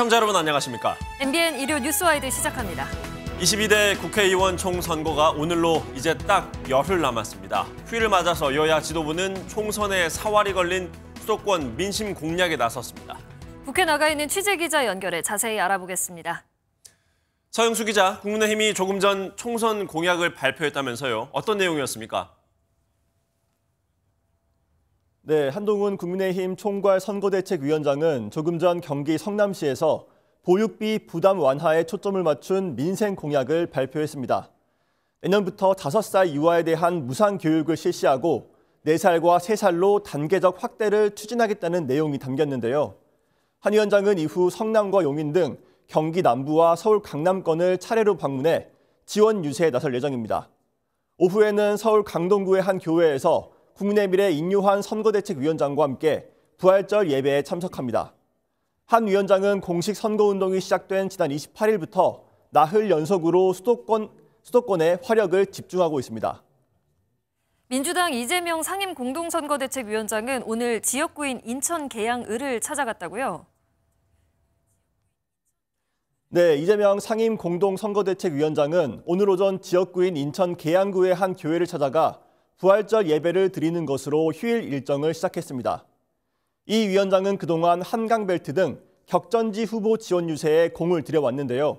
시청자 여러분 안녕하십니까? MBN 일요 뉴스와이드 시작합니다. 22대 국회의원 총선거가 오늘로 이제 딱 열흘 남았습니다. 휴일을 맞아서 여야 지도부는 총선에 사활이 걸린 수도권 민심 공략에 나섰습니다. 국회 나가 있는 취재기자 연결해 자세히 알아보겠습니다. 서영수 기자, 국민의힘이 조금 전 총선 공약을 발표했다면서요. 어떤 내용이었습니까? 네, 한동훈 국민의힘 총괄 선거대책위원장은 조금 전 경기 성남시에서 보육비 부담 완화에 초점을 맞춘 민생 공약을 발표했습니다. 내년부터 5살 유아에 대한 무상 교육을 실시하고 4살과 3살로 단계적 확대를 추진하겠다는 내용이 담겼는데요. 한 위원장은 이후 성남과 용인 등 경기 남부와 서울 강남권을 차례로 방문해 지원 유세에 나설 예정입니다. 오후에는 서울 강동구의 한 교회에서 국민의 미래 인유환 선거대책위원장과 함께 부활절 예배에 참석합니다. 한 위원장은 공식 선거운동이 시작된 지난 28일부터 나흘 연속으로 수도권, 수도권에 화력을 집중하고 있습니다. 민주당 이재명 상임 공동선거대책위원장은 오늘 지역구인 인천 계양을을 찾아갔다고요? 네, 이재명 상임 공동선거대책위원장은 오늘 오전 지역구인 인천 계양구의 한 교회를 찾아가 부활절 예배를 드리는 것으로 휴일 일정을 시작했습니다. 이 위원장은 그동안 한강벨트 등 격전지 후보 지원 유세에 공을 들여왔는데요.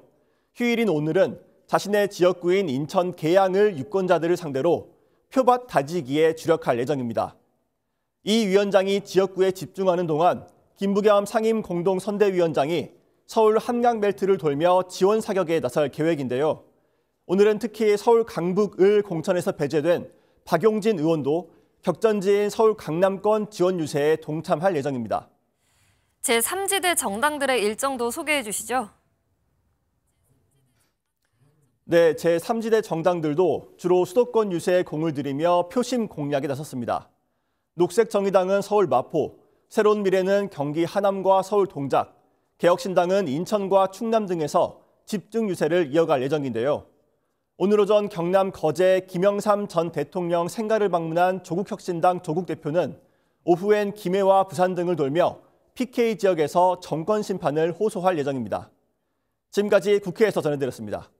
휴일인 오늘은 자신의 지역구인 인천 계양을 유권자들을 상대로 표밭 다지기에 주력할 예정입니다. 이 위원장이 지역구에 집중하는 동안 김부겸 상임 공동선대위원장이 서울 한강벨트를 돌며 지원 사격에 나설 계획인데요. 오늘은 특히 서울 강북을 공천에서 배제된 박용진 의원도 격전지인 서울 강남권 지원 유세에 동참할 예정입니다. 제3지대 정당들의 일정도 소개해 주시죠. 네, 제3지대 정당들도 주로 수도권 유세에 공을 들이며 표심 공략에 나섰습니다. 녹색정의당은 서울 마포, 새로운 미래는 경기 하남과 서울 동작, 개혁신당은 인천과 충남 등에서 집중 유세를 이어갈 예정인데요. 오늘 오전 경남 거제 김영삼 전 대통령 생가를 방문한 조국혁신당 조국 대표는 오후엔 김해와 부산 등을 돌며 PK 지역에서 정권 심판을 호소할 예정입니다. 지금까지 국회에서 전해드렸습니다.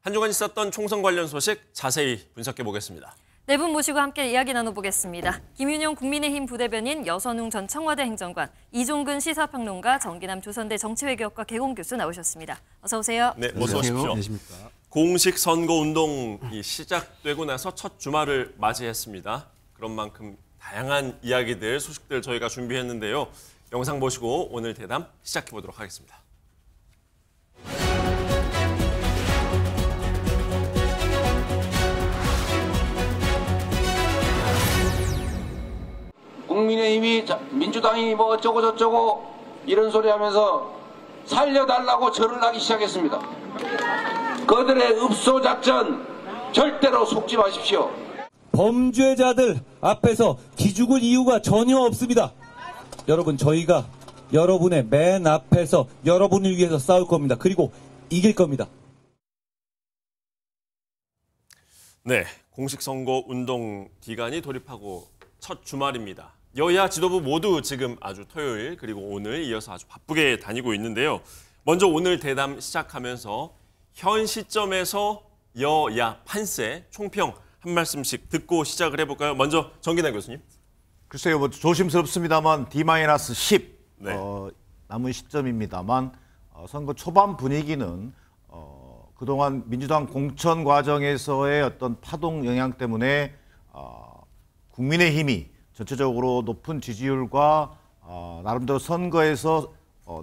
한 주간 있었던 총선 관련 소식 자세히 분석해 보겠습니다. 네분 모시고 함께 이야기 나눠보겠습니다. 김윤영 국민의힘 부대변인 여선웅 전 청와대 행정관, 이종근 시사평론가, 정기남 조선대 정치외교학과 개공 교수 나오셨습니다. 어서 오세요. 네, 어서 오십시오. 안녕하십니까. 공식 선거 운동이 시작되고 나서 첫 주말을 맞이했습니다. 그런 만큼 다양한 이야기들, 소식들 저희가 준비했는데요. 영상 보시고 오늘 대담 시작해 보도록 하겠습니다. 국민의힘이 민주당이 뭐 어쩌고 저쩌고 이런 소리 하면서 살려달라고 절을 하기 시작했습니다. 그들의 읍소 작전 절대로 속지 마십시오. 범죄자들 앞에서 기죽을 이유가 전혀 없습니다. 여러분 저희가 여러분의 맨 앞에서 여러분을 위해서 싸울 겁니다. 그리고 이길 겁니다. 네, 공식 선거 운동 기간이 돌입하고 첫 주말입니다. 여야 지도부 모두 지금 아주 토요일 그리고 오늘 이어서 아주 바쁘게 다니고 있는데요. 먼저 오늘 대담 시작하면서 현 시점에서 여야 판세 총평 한 말씀씩 듣고 시작을 해볼까요? 먼저 정기남 교수님. 글쎄요, 뭐 조심스럽습니다만 D-10 네. 어, 남은 시점입니다만 어, 선거 초반 분위기는 어, 그동안 민주당 공천 과정에서의 어떤 파동 영향 때문에 어, 국민의힘이 전체적으로 높은 지지율과 어, 나름대로 선거에서 어,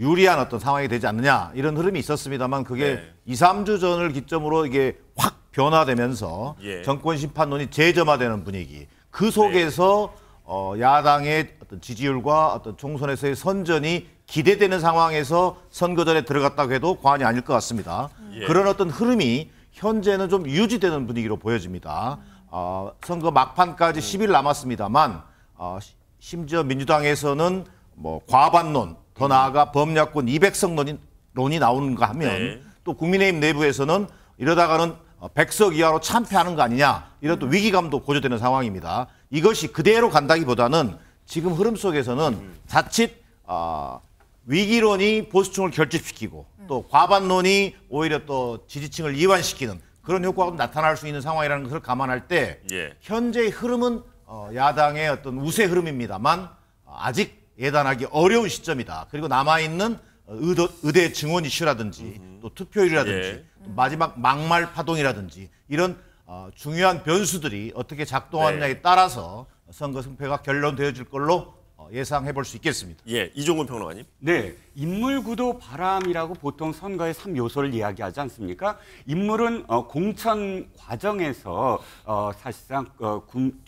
유리한 어떤 상황이 되지 않느냐 이런 흐름이 있었습니다만 그게 네. 2, 3주 전을 기점으로 이게 확 변화되면서 예. 정권 심판론이 재점화되는 분위기 그 속에서 네. 어, 야당의 어떤 지지율과 어떤 총선에서의 선전이 기대되는 상황에서 선거전에 들어갔다고 해도 과언이 아닐 것 같습니다. 예. 그런 어떤 흐름이 현재는 좀 유지되는 분위기로 보여집니다. 어, 선거 막판까지 10일 남았습니다만 어, 심지어 민주당에서는 뭐 과반론 더 음. 나아가 범야권 200석론이 론이 나오는가 하면 네. 또 국민의힘 내부에서는 이러다가는 100석 어, 이하로 참패하는 거 아니냐 이런 또 음. 위기감도 고조되는 상황입니다. 이것이 그대로 간다기보다는 지금 흐름 속에서는 음. 자칫 어, 위기론이 보수층을 결집시키고 또 과반론이 오히려 또 지지층을 이완시키는 그런 효과가 나타날 수 있는 상황이라는 것을 감안할 때 예. 현재의 흐름은 어, 야당의 어떤 우세 흐름입니다만 어, 아직 예단하기 어려운 시점이다. 그리고 남아있는 의도, 의대 증원 이슈라든지 음흠. 또 투표율이라든지 예. 마지막 막말 파동이라든지 이런 어, 중요한 변수들이 어떻게 작동하느냐에 네. 따라서 선거 승패가 결론되어질 걸로 예상해 볼 수 있겠습니다. 예, 이종근 평론가님. 네. 인물 구도 바람이라고 보통 선거의 삼요소를 이야기하지 않습니까? 인물은 어, 공천 과정에서 어, 사실상 어,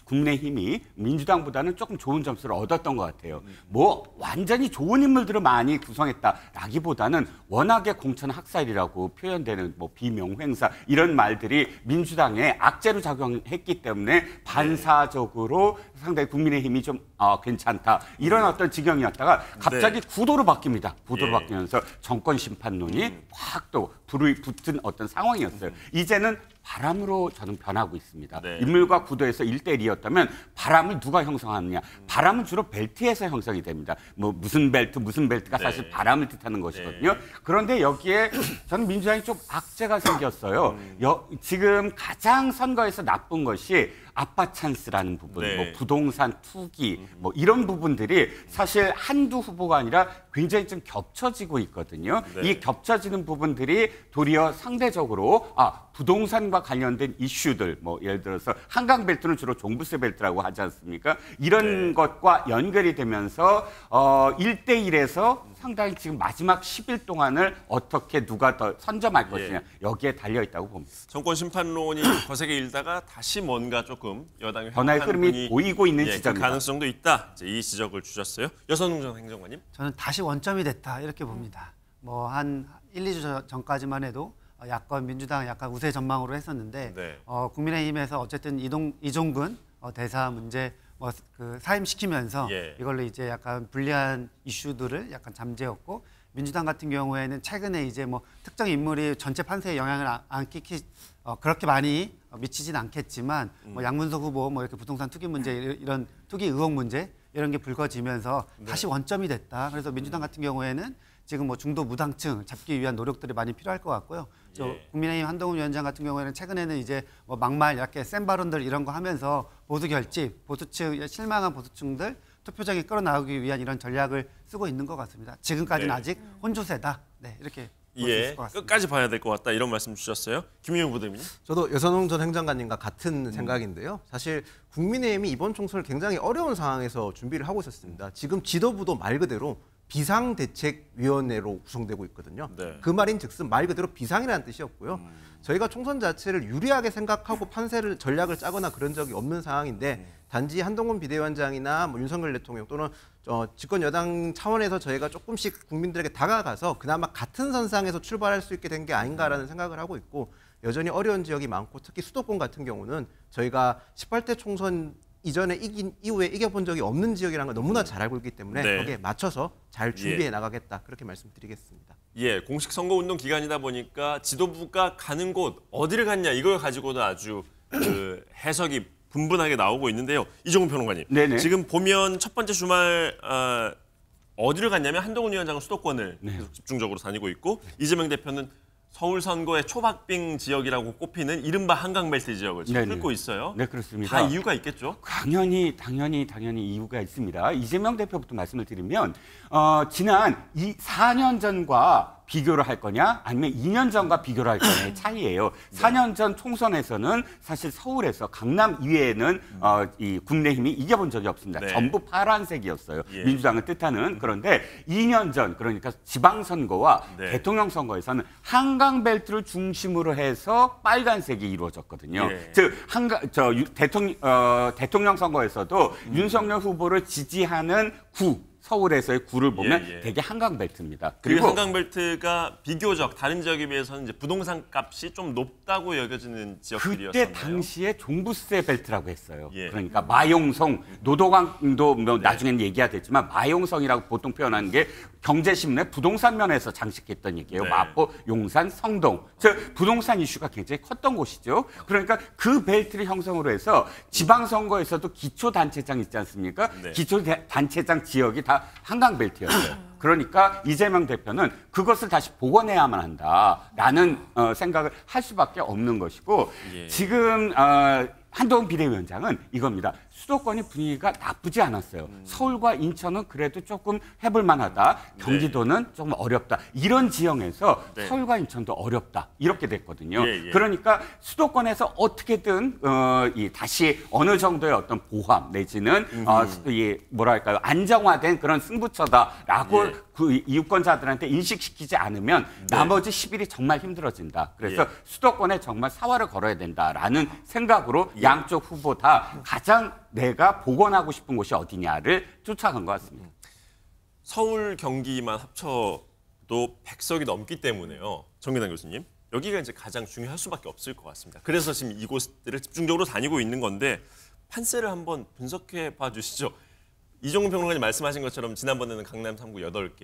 국내힘이 민주당보다는 조금 좋은 점수를 얻었던 것 같아요. 뭐 완전히 좋은 인물들을 많이 구성했다라기보다는 워낙에 공천 학살이라고 표현되는 뭐 비명횡사 이런 말들이 민주당에 악재로 작용했기 때문에 반사적으로 상당히 국민의힘이 좀 어, 괜찮다 이런 음. 어떤 지경이었다가 네. 갑자기 네. 구도로 바뀝니다. 보도로 바뀌면서 예. 정권 심판론이 음. 확또 불이 붙은 어떤 상황이었어요. 음. 이제는 바람으로 저는 변하고 있습니다. 네. 인물과 구도에서 일대일이었다면 바람을 누가 형성하느냐? 음. 바람은 주로 벨트에서 형성이 됩니다. 뭐 무슨 벨트, 무슨 벨트가 네. 사실 바람을 뜻하는 것이거든요. 네. 그런데 여기에 저는 민주당이 좀 악재가 생겼어요. 음. 여, 지금 가장 선거에서 나쁜 것이 아빠 찬스라는 부분, 뭐 네. 뭐 부동산 투기, 음. 뭐 이런 부분들이 사실 한두 후보가 아니라 굉장히 좀 겹쳐지고 있거든요. 네. 이 겹쳐지는 부분들이 도리어 상대적으로 아 부동산과 관련된 이슈들 뭐 예를 들어서 한강 벨트는 주로 종부세 벨트라고 하지 않습니까? 이런 네. 것과 연결이 되면서 어 1대 1에서 상당히 지금 마지막 10일 동안을 어떻게 누가 더 선점할 예. 것이냐 여기에 달려 있다고 봅니다. 정권 심판론이 거세게 일다가 다시 뭔가 조금 여당의 변화의 흐름이 보이고 있는 예, 지점 그 가능성도 있다. 이제이 지적을 주셨어요. 여성웅 행정관님. 저는 다시 원점이 됐다 이렇게 봅니다. 뭐한 1, 2주 전까지만 해도 어, 야권 민주당 약간 우세 전망으로 했었는데 네. 어, 국민의힘에서 어쨌든 이동 이종근 어, 대사 문제 뭐그 사임시키면서 예. 이걸로 이제 약간 불리한 이슈들을 약간 잠재웠고 민주당 같은 경우에는 최근에 이제 뭐 특정 인물이 전체 판세에 영향을 안, 끼키 어, 그렇게 많이 어, 미치진 않겠지만 음. 뭐 양문석 후보 뭐 이렇게 부동산 투기 문제 이런 투기 의혹 문제 이런 게 불거지면서 네. 다시 원점이 됐다. 그래서 민주당 같은 경우에는 지금 뭐 중도 무당층 잡기 위한 노력들이 많이 필요할 것 같고요. 저 예. 국민의힘 한동훈 위원장 같은 경우에는 최근에는 이제 뭐 막말 이렇게 센 발언들 이런 거 하면서 보수 결집, 보수층 실망한 보수층들 투표장에 끌어나오기 위한 이런 전략을 쓰고 있는 것 같습니다. 지금까지는 네. 아직 혼조세다. 네, 이렇게 예, 끝까지 봐야 될 것 같다 이런 말씀 주셨어요. 김용 부대님. 저도 여선홍 전 행정관님과 같은 음. 생각인데요. 사실 국민의힘이 이번 총선을 굉장히 어려운 상황에서 준비를 하고 있었습니다. 지금 지도부도 말 그대로 비상대책위원회로 구성되고 있거든요. 네. 그 말인 즉슨 말 그대로 비상이라는 뜻이었고요. 음. 저희가 총선 자체를 유리하게 생각하고 판세를 전략을 짜거나 그런 적이 없는 상황인데 음. 단지 한동훈 비대위원장이나 뭐 윤석열 대통령 또는 어, 집권 여당 차원에서 저희가 조금씩 국민들에게 다가가서 그나마 같은 선상에서 출발할 수 있게 된 게 아닌가라는 음. 생각을 하고 있고 여전히 어려운 지역이 많고 특히 수도권 같은 경우는 저희가 18대 총선 이전에 이긴 이후에 이겨본 적이 없는 지역이라는 걸 너무나 잘 알고 있기 때문에 네. 거기에 맞춰서 잘 예. 준비해 예. 나가겠다 그렇게 말씀드리겠습니다. 예, 공식 선거 운동 기간이다 보니까 지도부가 가는 곳 어디를 갔냐 이걸 가지고도 아주 그 해석이 분분하게 나오고 있는데요. 이종훈 변호관님, 네네. 지금 보면 첫 번째 주말 어, 어디를 갔냐면 한동훈 위원장은 수도권을 네. 계속 집중적으로 다니고 있고 이재명 대표는 서울 선거의 초박빙 지역이라고 꼽히는 이른바 한강벨트 지역을 지금 네고 있어요. 네, 그렇습니다. 다 이유가 있겠죠? 당연히, 당연히, 당연히 이유가 있습니다. 이재명 대표부터 말씀을 드리면 어, 지난 이 4년 전과 비교를 할 거냐 아니면 2년 전과 비교를 할 거냐의 차이예요. 4년 전 총선에서는 사실 서울에서 강남 이외에는 음. 어, 이 국내 힘이 이겨본 적이 없습니다. 네. 전부 파란색이었어요. 예. 민주당을 뜻하는 그런데 2년 전 그러니까 지방선거와 네. 대통령 선거에서는 한강 벨트를 중심으로 해서 빨간색이 이루어졌거든요. 예. 즉 한강 저 대통령 어, 대통령 선거에서도 음. 윤석열 후보를 지지하는 구 서울에서의 구를 보면 예, 예. 되게 한강벨트입니다. 그리고 그 한강벨트가 비교적 다른 지역에 비해서는 이제 부동산 값이 좀 높다고 여겨지는 지역들이었어요. 그때 당시에 종부세 벨트라고 했어요. 예. 그러니까 마용성, 노도강도 뭐 네. 나중엔 얘기가 됐지만 마용성이라고 보통 표현하는 게 경제신문에 부동산 면에서 장식했던 얘기예요. 네. 마포, 용산, 성동. 즉 부동산 이슈가 굉장히 컸던 곳이죠. 그러니까 그 벨트를 형성으로 해서 지방선거에서도 기초단체장 있지 않습니까? 네. 기초단체장 지역이 다 한강 벨트였어요. 그러니까 이재명 대표는 그것을 다시 복원해야만 한다라는 어, 생각을 할 수밖에 없는 것이고 예. 지금 어, 한동훈 비대위원장은 이겁니다. 수도권이 분위기가 나쁘지 않았어요. 음. 서울과 인천은 그래도 조금 해볼 만하다. 네. 경기도는 네. 조금 어렵다. 이런 지형에서 네. 서울과 인천도 어렵다. 이렇게 됐거든요. 예, 예. 그러니까 수도권에서 어떻게든 어, 이 다시 어느 정도의 어떤 보함 내지는 음. 어, 이 뭐랄까요 안정화된 그런 승부처다라고 예. 그 이유권자들한테 인식시키지 않으면 네. 나머지 10일이 정말 힘들어진다. 그래서 예. 수도권에 정말 사활을 걸어야 된다라는 생각으로 예. 양쪽 후보 다 가장 내가 복원하고 싶은 곳이 어디냐를 쫓아간 것 같습니다. 서울 경기만 합쳐도 100석이 넘기 때문에요. 정기당 교수님. 여기가 이제 가장 중요할 수밖에 없을 것 같습니다. 그래서 지금 이곳들을 집중적으로 다니고 있는 건데 판세를 한번 분석해 봐 주시죠. 이종훈 평론가님 말씀하신 것처럼 지난번에는 강남 3구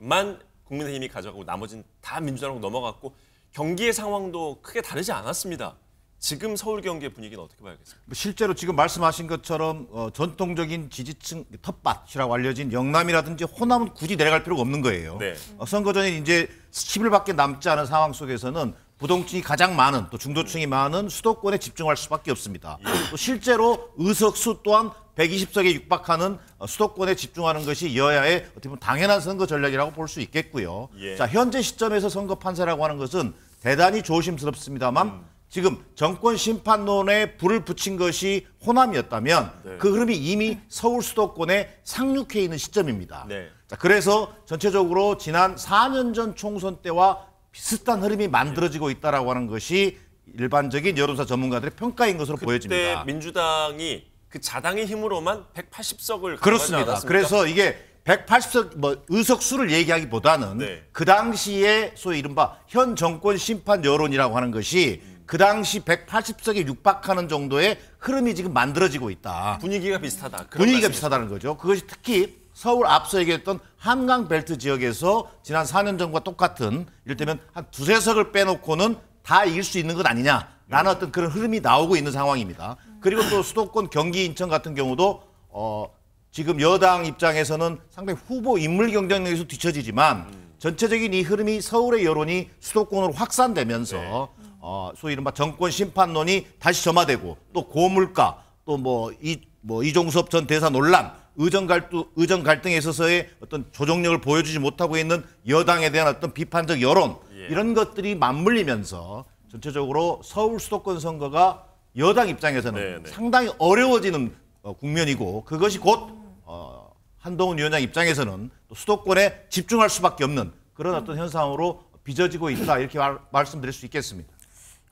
8개만 국민의힘이 가져가고 나머지는 다 민주당으로 넘어갔고 경기의 상황도 크게 다르지 않았습니다. 지금 서울 경기의 분위기는 어떻게 봐야겠습니까? 뭐 실제로 지금 말씀하신 것처럼 어, 전통적인 지지층 그 텃밭이라고 알려진 영남이라든지 호남은 굳이 내려갈 필요가 없는 거예요. 네. 어, 선거전에 이제 10일밖에 남지 않은 상황 속에서는 부동층이 가장 많은 또 중도층이 많은 수도권에 집중할 수밖에 없습니다. 예. 또 실제로 의석수 또한 120석에 육박하는 어, 수도권에 집중하는 것이 여야의 어떻게 보면 당연한 선거 전략이라고 볼 수 있겠고요. 예. 자 현재 시점에서 선거 판세라고 하는 것은 대단히 조심스럽습니다만 음. 지금 정권 심판론에 불을 붙인 것이 호남이었다면 네. 그 흐름이 이미 서울 수도권에 상륙해 있는 시점입니다. 네. 자, 그래서 전체적으로 지난 4년 전 총선 때와 비슷한 흐름이 만들어지고 있다라고 하는 것이 일반적인 여론사 전문가들의 평가인 것으로 그때 보여집니다. 그때 민주당이 그 자당의 힘으로만 180석을 그렇습니다. 그래서 이게 180석 뭐 의석 수를 얘기하기보다는 네. 그 당시에 소위 이른바 현 정권 심판 여론이라고 하는 것이 그 당시 180석에 육박하는 정도의 흐름이 지금 만들어지고 있다. 분위기가 비슷하다. 분위기가 말씀이죠 비슷하다는 거죠. 그것이 특히 서울 앞서 얘기했던 한강 벨트 지역에서 지난 4년 전과 똑같은 이를테면 한 두세 석을 빼놓고는 다 이길 수 있는 것 아니냐라는 어떤 그런 흐름이 나오고 있는 상황입니다. 그리고 또 수도권 경기 인천 같은 경우도 어, 지금 여당 입장에서는 상당히 후보 인물 경쟁력에서 뒤처지지만 전체적인 이 흐름이 서울의 여론이 수도권으로 확산되면서 네. 어, 소위 이른바 정권 심판론이 다시 점화되고 또 고물가 또 뭐이뭐 뭐 이종섭 전 대사 논란 의정 갈등 의정 갈등에 있어서의 어떤 조정력을 보여주지 못하고 있는 여당에 대한 어떤 비판적 여론 예. 이런 것들이 맞물리면서 전체적으로 서울 수도권 선거가 여당 입장에서는 네네. 네. 상당히 어려워지는 어, 국면이고 그것이 곧 어, 한동훈 위원장 입장에서는 또 수도권에 집중할 수밖에 없는 그런 어떤 현상으로 빚어지고 있다 이렇게 말, 말씀드릴 수 있겠습니다.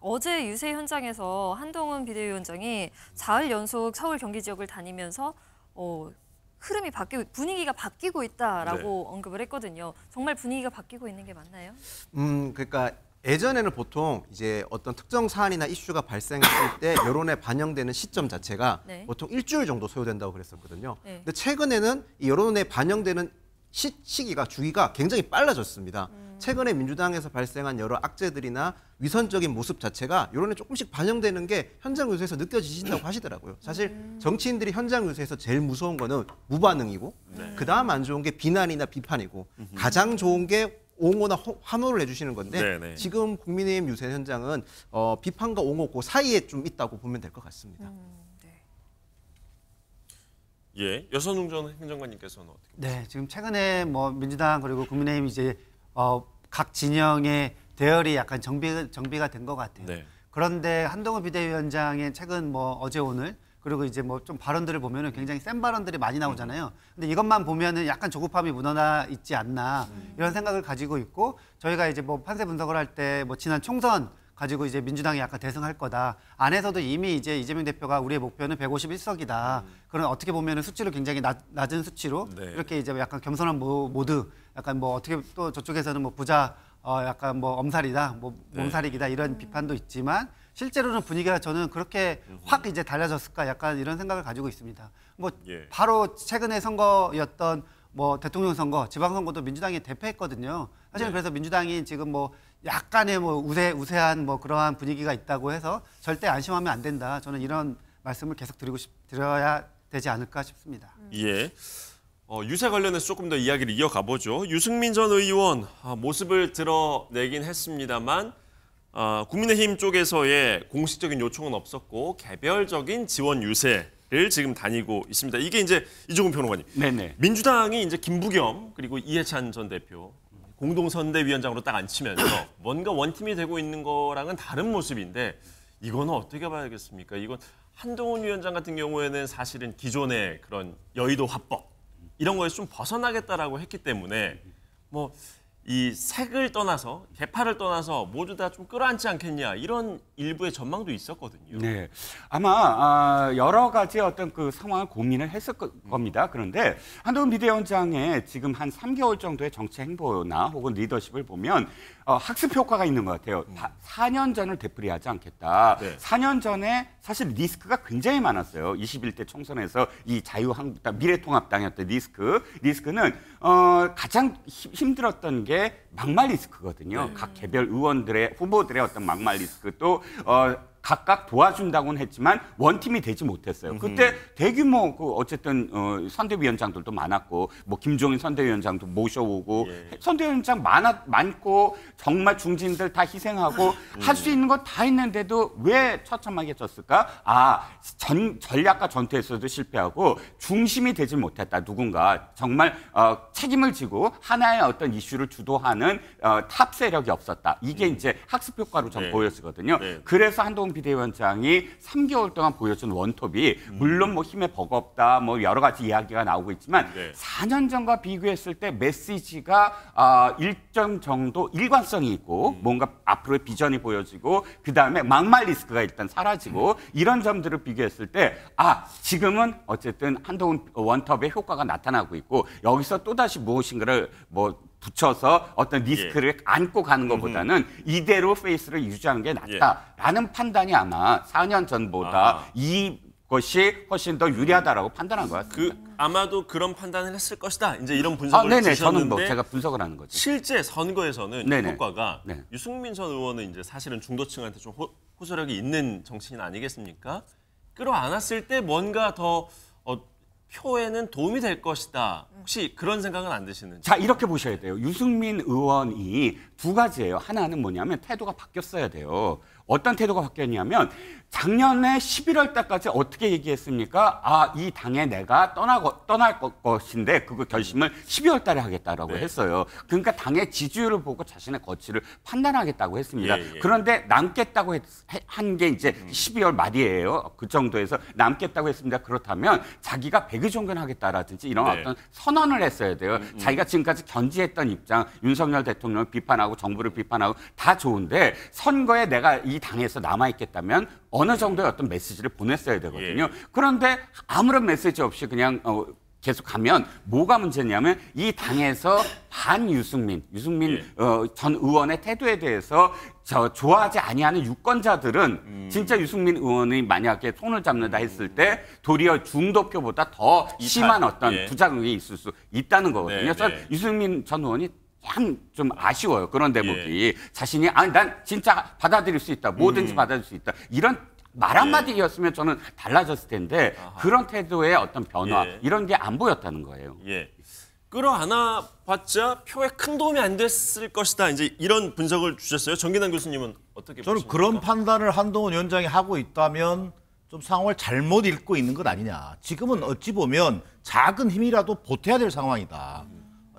어제 유세 현장에서 한동훈 비대위원장이 사흘 연속 서울 경기 지역을 다니면서 어, 흐름이 바뀌고 분위기가 바뀌고 있다라고 네. 언급을 했거든요. 정말 분위기가 바뀌고 있는 게 맞나요? 음, 그러니까 예전에는 보통 이제 어떤 특정 사안이나 이슈가 발생했을 때 여론에 반영되는 시점 자체가 네. 보통 일주일 정도 소요된다고 그랬었거든요. 네. 근데 최근에는 이 여론에 반영되는 시, 기가 주기가 굉장히 빨라졌습니다. 음. 최근에 민주당에서 발생한 여러 악재들이나 위선적인 모습 자체가 요런에 조금씩 반영되는 게 현장 요소에서 느껴지신다고 하시더라고요. 사실 정치인들이 현장 요소에서 제일 무서운 거는 무반응이고 네. 그다음 안 좋은 게 비난이나 비판이고 가장 좋은 게 옹호나 호, 환호를 해주시는 건데 네네. 네. 지금 국민의힘 유세 현장은 어, 비판과 옹호 그 사이에 좀 있다고 보면 될 것 같습니다. 음, 네. 예, 여선웅 전 행정관님께서는 어떻게? 네, 보세요? 지금 최근에 뭐 민주당 그리고 국민의힘 이제 어, 각 진영의 대열이 약간 정비, 정비가 된 것 같아요. 네. 그런데 한동훈 비대위원장의 최근 뭐 어제 오늘 그리고 이제 뭐 좀 발언들을 보면은 굉장히 센 발언들이 많이 나오잖아요. 근데 이것만 보면은 약간 조급함이 무너나 있지 않나 이런 생각을 가지고 있고 저희가 이제 뭐 판세 분석을 할 때 뭐 지난 총선 가지고 이제 민주당이 약간 대승할 거다. 안에서도 이미 이제 이재명 대표가 우리의 목표는 151석이다. 음. 그런 어떻게 보면은 수치로 굉장히 낮, 은 수치로 네. 이렇게 이제 약간 겸손한 모드 약간 뭐 어떻게 또 저쪽에서는 뭐 부자 어 약간 뭐 엄살이다, 뭐 네. 몸살이기다 이런 비판도 있지만 실제로는 분위기가 저는 그렇게 확 이제 달라졌을까 약간 이런 생각을 가지고 있습니다. 뭐 예. 바로 최근에 선거였던 뭐 대통령 선거, 지방선거도 민주당이 대패했거든요. 사실 네. 그래서 민주당이 지금 뭐 약간의 뭐 우세 우세한 뭐 그러한 분위기가 있다고 해서 절대 안심하면 안 된다. 저는 이런 말씀을 계속 드리고 싶, 드려야 되지 않을까 싶습니다. 예. 어, 유세 관련해서 조금 더 이야기를 이어가 보죠. 유승민 전 의원 아, 모습을 드러내긴 했습니다만 아, 국민의힘 쪽에서의 공식적인 요청은 없었고 개별적인 지원 유세를 지금 다니고 있습니다. 이게 이제 이종훈 변호관님. 네네. 민주당이 이제 김부겸 그리고 이해찬 전 대표 공동선대위원장으로 딱 앉히면서 뭔가 원팀이 되고 있는 거랑은 다른 모습인데 이거는 어떻게 봐야겠습니까? 이건 한동훈 위원장 같은 경우에는 사실은 기존의 그런 여의도 화법 이런 거에좀 벗어나겠다라고 했기 때문에 뭐 이 색을 떠나서 개파를 떠나서 모두 다 좀 끌어안지 않겠냐 이런 일부의 전망도 있었거든요. 네, 아마 아, 여러 가지 어떤 그 상황을 고민을 했을 겁니다. 그런데 한동훈 비대위원장의 지금 한 3개월 정도의 정치 행보나 혹은 리더십을 보면 어, 학습 효과가 있는 것 같아요. 음. 4년 전을 되풀이하지 않겠다. 네. 4년 전에 사실 리스크가 굉장히 많았어요. 21대 총선에서 이 자유한국당, 미래통합당이었던 리스크. 리스크는 어, 가장 히, 힘들었던 게 막말 리스크거든요. 네. 각 개별 의원들의 후보들의 어떤 막말 리스크 또 어, 각각 도와준다고는 했지만 원팀이 되지 못했어요. 그때 대규모 그 어쨌든 어, 선대위원장들도 많았고 뭐 김종인 선대위원장도 모셔오고 예. 선대위원장 많아 많고 정말 중진들 다 희생하고 음. 할수 있는 거 다 했는데도 왜 처참하게 졌을까? 아 전, 전략과 전투에서도 실패하고 중심이 되지 못했다. 누군가 정말 어, 책임을 지고 하나의 어떤 이슈를 주도하는 어, 탑 세력이 없었다. 이게 음. 이제 학습 효과로 전 네. 보였거든요. 네. 그래서 한동훈 김무성 비대위원장이 3개월 동안 보여준 원톱이 물론 뭐 힘에 버겁다 뭐 여러 가지 이야기가 나오고 있지만 네. 4년 전과 비교했을 때 메시지가 아, 일정 정도 일관성이 있고 음. 뭔가 앞으로의 비전이 보여지고 그 다음에 막말 리스크가 일단 사라지고 음. 이런 점들을 비교했을 때 아 지금은 어쨌든 한동훈 원톱의 효과가 나타나고 있고 여기서 또 다시 무엇인가를 뭐 붙여서 어떤 리스크를 예. 안고 가는 것보다는 음흠. 이대로 페이스를 유지하는 게 낫다라는 예. 판단이 아마 4년 전보다 아하. 이 것이 훨씬 더 유리하다라고 음. 판단한 것 같습니다. 그, 아마도 그런 판단을 했을 것이다. 이제 이런 분석을 아, 네네. 주셨는데 저는 뭐 제가 분석을 하는 거죠. 실제 선거에서는 네네. 효과가 네 유승민 전 의원은 이제 사실은 중도층한테 좀 호, 호소력이 있는 정치인 아니겠습니까? 끌어안았을 때 뭔가 더 표에는 도움이 될 것이다. 혹시 그런 생각은 안 드시는지? 자, 이렇게 보셔야 돼요. 유승민 의원이 두 가지예요. 하나는 뭐냐면 태도가 바뀌었어야 돼요. 어떤 태도가 바뀌었냐면 작년에 11월 달까지 어떻게 얘기했습니까? 아, 이 당에 내가 떠나고, 떠날 것인데 그거 결심을 12월 달에 하겠다라고 네. 했어요. 그러니까 당의 지지율을 보고 자신의 거취를 판단하겠다고 했습니다. 예, 예. 그런데 남겠다고 한 게 이제 12월 음. 말이에요. 그 정도에서 남겠다고 했습니다. 그렇다면 자기가 백의종견 하겠다라든지 이런 네. 어떤 선언을 했어야 돼요. 음, 음. 자기가 지금까지 견지했던 입장, 윤석열 대통령을 비판하고 정부를 비판하고 다 좋은데 선거에 내가 이 당에서 남아있겠다면 어느 정도의 어떤 메시지를 보냈어야 되거든요. 예. 그런데 아무런 메시지 없이 그냥 어, 계속 가면 뭐가 문제냐면 이 당에서 반 유승민, 유승민 예. 어, 전 의원의 태도에 대해서 저 좋아하지 아니하는 유권자들은 음. 진짜 유승민 의원이 만약에 손을 잡는다 음. 했을 때 도리어 중도표보다 더 이탈, 심한 어떤 예. 부작용이 있을 수 있다는 거거든요. 네, 네. 유승민 전 의원이 참 좀 아쉬워요. 그런 대목이 예. 자신이 아난 진짜 받아들일 수 있다. 뭐든지 음. 받아들일 수 있다. 이런 말 예. 한마디였으면 저는 달라졌을 텐데 아하. 그런 태도의 어떤 변화 예. 이런 게 안 보였다는 거예요. 예. 끌어안아 봤자 표에 큰 도움이 안 됐을 것이다. 이제 이런 분석을 주셨어요. 정기남 교수님은 어떻게 보십니까? 그런 판단을 한동훈 위원장이 하고 있다면 좀 상황을 잘못 읽고 있는 것 아니냐. 지금은 어찌 보면 작은 힘이라도 보태야 될 상황이다.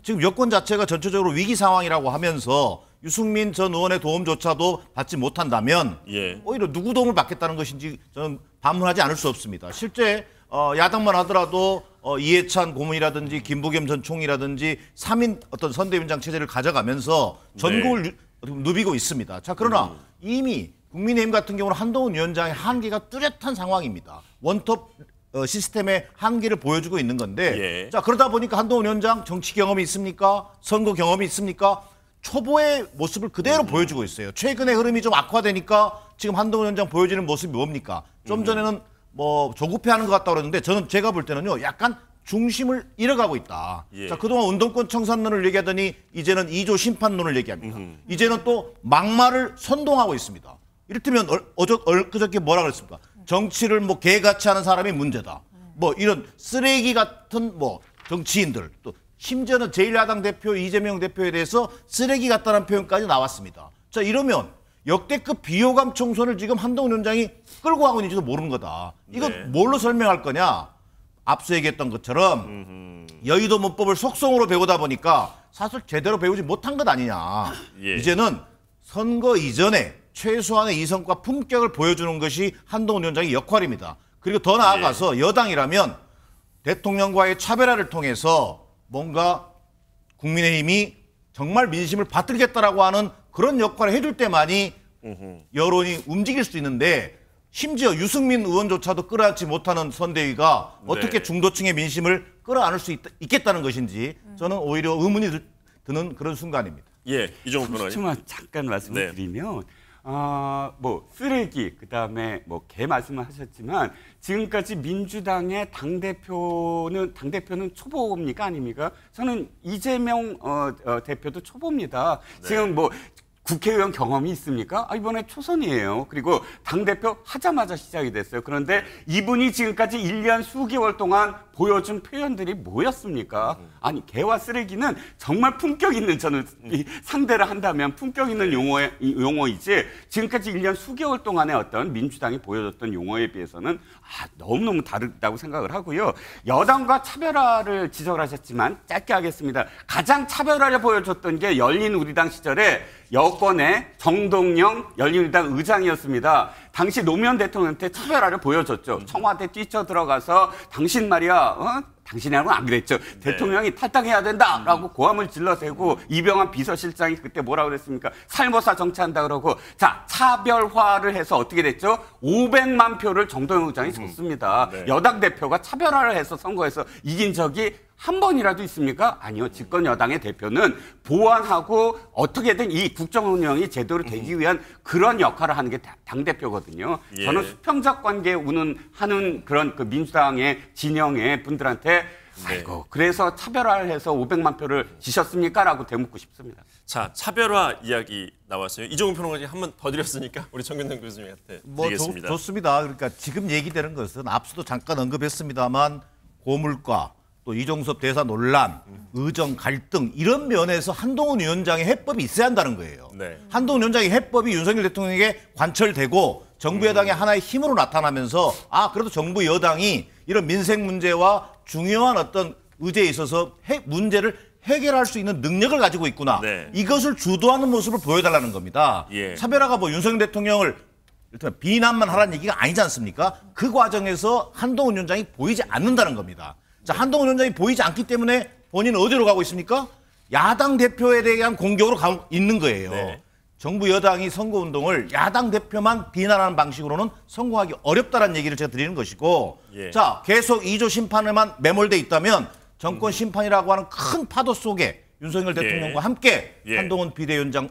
지금 여권 자체가 전체적으로 위기 상황이라고 하면서 유승민 전 의원의 도움조차도 받지 못한다면 예. 오히려 누구 도움을 받겠다는 것인지 저는 반문하지 않을 수 없습니다. 실제 어, 야당만 하더라도 어, 이해찬 고문이라든지 김부겸 전 총이라든지 3인 어떤 선대위원장 체제를 가져가면서 전국을 네. 누비고 있습니다. 자 그러나 음. 이미 국민의힘 같은 경우는 한동훈 위원장의 한계가 뚜렷한 상황입니다. 원톱 어, 시스템의 한계를 보여주고 있는 건데 예. 자 그러다 보니까 한동훈 위원장 정치 경험이 있습니까? 선거 경험이 있습니까? 초보의 모습을 그대로 음. 보여주고 있어요. 최근의 흐름이 좀 악화되니까 지금 한동훈 위원장 보여지는 모습이 뭡니까? 좀 음. 전에는 뭐 조급해하는 것 같다 그러는데 저는 제가 볼 때는요 약간 중심을 잃어가고 있다. 예. 자 그동안 운동권 청산론을 얘기하더니 이제는 2조 심판론을 얘기합니다. 음 이제는 또 막말을 선동하고 있습니다. 이를테면 어, 어저, 엊그저께 뭐라 그랬습니까? 정치를 뭐 개같이 하는 사람이 문제다. 뭐 이런 쓰레기 같은 뭐 정치인들 또 심지어는 제1야당 대표 이재명 대표에 대해서 쓰레기 같다는 표현까지 나왔습니다. 자 이러면 역대급 비호감 총선을 지금 한동훈 위원장이 끌고 가고 있는지도 모르는 거다. 이건 네. 뭘로 설명할 거냐? 앞서 얘기했던 것처럼 여의도 문법을 속성으로 배우다 보니까 사실 제대로 배우지 못한 것 아니냐. 예. 이제는 선거 이전에 최소한의 이성과 품격을 보여주는 것이 한동훈 위원장의 역할입니다. 그리고 더 예. 나아가서 여당이라면 대통령과의 차별화를 통해서 뭔가 국민의힘이 정말 민심을 받들겠다라고 하는 그런 역할을 해줄 때만이 여론이 움직일 수 있는데 심지어 유승민 의원조차도 끌어안지 못하는 선대위가 네. 어떻게 중도층의 민심을 끌어안을 수 있, 있 겠다는 것인지 저는 오히려 의문이 드는 그런 순간입니다. 예, 이종훈 변호사님. 잠깐 말씀드리면 네. 어, 뭐 쓰레기 그다음에 뭐 개 말씀을 하셨지만 지금까지 민주당의 당 대표는 당 대표는 초보입니까 아닙니까? 저는 이재명 어, 어, 대표도 초보입니다. 네. 지금 뭐 국회의원 경험이 있습니까? 아, 이번에 초선이에요. 그리고 당대표 하자마자 시작이 됐어요. 그런데 이분이 지금까지 1년 수개월 동안 보여준 표현들이 뭐였습니까? 아니 개와 쓰레기는 정말 품격 있는 저는 이 상대를 한다면 품격 있는 네. 용어 용어이지 지금까지 1년 수개월 동안의 어떤 민주당이 보여줬던 용어에 비해서는 아, 너무너무 다르다고 생각을 하고요. 여당과 차별화를 지적하셨지만 짧게 하겠습니다. 가장 차별화를 보여줬던 게 열린 우리당 시절에 여권의 정동영 열린우리당 의장이었습니다. 당시 노무현 대통령한테 차별화를 보여줬죠. 청와대 뛰쳐 들어가서 당신 말이야 어? 당신이랑은 안 그랬죠. 네. 대통령이 탈당해야 된다라고 음. 고함을 질러대고 이병환 비서실장이 그때 뭐라 그랬습니까? 살모사 정치한다 그러고 자 차별화를 해서 어떻게 됐죠? 500만 표를 정동영 의장이 줬습니다. 음. 네. 여당 대표가 차별화를 해서 선거에서 이긴 적이 한 번이라도 있습니까? 아니요. 음. 집권 여당의 대표는 보완하고 어떻게든 이 국정 운영이 제대로 되기 음. 위한 그런 역할을 하는 게당 대표거든요. 예. 저는 수평적 관계 우는 하는 그런 그 민주당의 진영의 분들한테 네. 아이고, 그래서 차별화를 해서 500만 표를 지셨습니까? 라고 되묻고 싶습니다. 자, 차별화 이야기 나왔어요. 이종훈 평론가님 한 번 더 드렸으니까 우리 정균동 교수님한테 뭐 드리겠습니다. 좋, 좋습니다. 그러니까 지금 얘기되는 것은 앞서도 잠깐 언급했습니다만 고물과또 이종섭 대사 논란, 의정 갈등 이런 면에서 한동훈 위원장의 해법이 있어야 한다는 거예요. 네. 한동훈 위원장의 해법이 윤석열 대통령에게 관철되고 정부 여당의 하나의 힘으로 나타나면서 아 그래도 정부 여당이 이런 민생 문제와 중요한 어떤 의제에 있어서 해, 문제를 해결할 수 있는 능력을 가지고 있구나. 네. 이것을 주도하는 모습을 보여달라는 겁니다. 예. 차별화가 뭐 윤석열 대통령을 일단 비난만 하라는 얘기가 아니지 않습니까? 그 과정에서 한동훈 위원장이 보이지 않는다는 겁니다. 자, 한동훈 위원장이 보이지 않기 때문에 본인은 어디로 가고 있습니까? 야당 대표에 대한 공격으로 가고 있는 거예요. 네. 정부 여당이 선거운동을 야당 대표만 비난하는 방식으로는 성공하기 어렵다는 얘기를 제가 드리는 것이고 예. 자 계속 이조 심판에만 매몰돼 있다면 정권 심판이라고 하는 큰 파도 속에 윤석열 예. 대통령과 예. 함께 예. 한동훈 비대위원장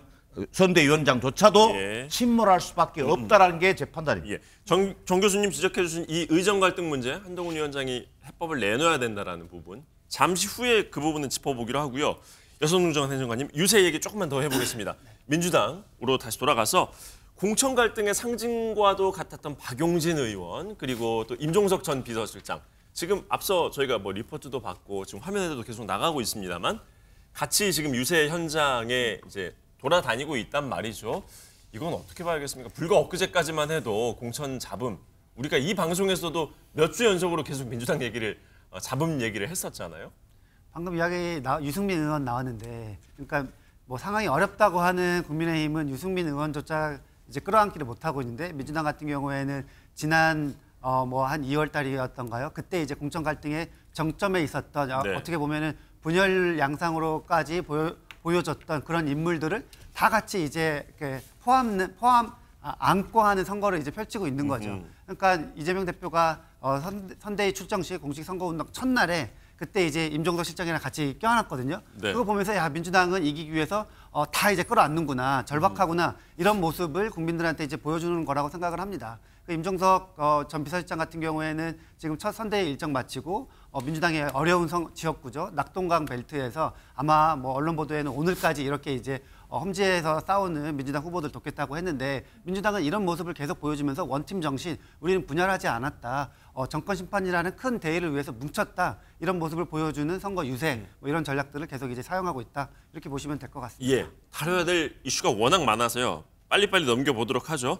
선대위원장조차도 예. 침몰할 수밖에 없다라는 게 제 판단입니다. 예. 정, 정 교수님 지적해 주신 이 의정 갈등 문제 한동훈 위원장이 해법을 내놓아야 된다라는 부분 잠시 후에 그 부분은 짚어보기로 하고요. 여성노정한 행정관님 유세 얘기 조금만 더 해보겠습니다. 민주당으로 다시 돌아가서 공천 갈등의 상징과도 같았던 박용진 의원 그리고 또 임종석 전 비서실장 지금 앞서 저희가 뭐 리포트도 받고 지금 화면에도 계속 나가고 있습니다만 같이 지금 유세 현장에 이제 돌아다니고 있단 말이죠. 이건 어떻게 봐야겠습니까? 불과 엊그제까지만 해도 공천 잡음 우리가 이 방송에서도 몇 주 연속으로 계속 민주당 얘기를 어, 잡음 얘기를 했었잖아요. 방금 이야기 나, 유승민 의원 나왔는데 그러니까 뭐 상황이 어렵다고 하는 국민의힘은 유승민 의원조차 이제 끌어안기를 못하고 있는데 민주당 같은 경우에는 지난 어뭐한 2월 달이었던가요? 그때 이제 공천 갈등의 정점에 있었던 어, 네. 어떻게 보면은 분열 양상으로까지 보여, 보여줬던 그런 인물들을 다 같이 이제 이렇게 포함 포함 아, 안고 하는 선거를 이제 펼치고 있는 거죠. 그러니까 이재명 대표가 어, 선, 선대위 출정 식 공식 선거운동 첫날에 그때 이제 임종석 실장이랑 같이 껴안았거든요. 네. 그거 보면서 야 민주당은 이기기 위해서 어, 다 이제 끌어안는구나, 절박하구나 이런 모습을 국민들한테 이제 보여주는 거라고 생각을 합니다. 그 임종석 어, 전 비서실장 같은 경우에는 지금 첫 선대위 일정 마치고 어, 민주당의 어려운 성, 지역구죠 낙동강 벨트에서 아마 뭐 언론 보도에는 오늘까지 이렇게 이제 어, 험지에서 싸우는 민주당 후보들 돕겠다고 했는데 민주당은 이런 모습을 계속 보여주면서 원팀 정신 우리는 분열하지 않았다 어, 정권 심판이라는 큰 대의를 위해서 뭉쳤다 이런 모습을 보여주는 선거 유세 음. 뭐 이런 전략들을 계속 이제 사용하고 있다 이렇게 보시면 될 것 같습니다. 예, 다뤄야 될 이슈가 워낙 많아서요. 빨리빨리 넘겨보도록 하죠.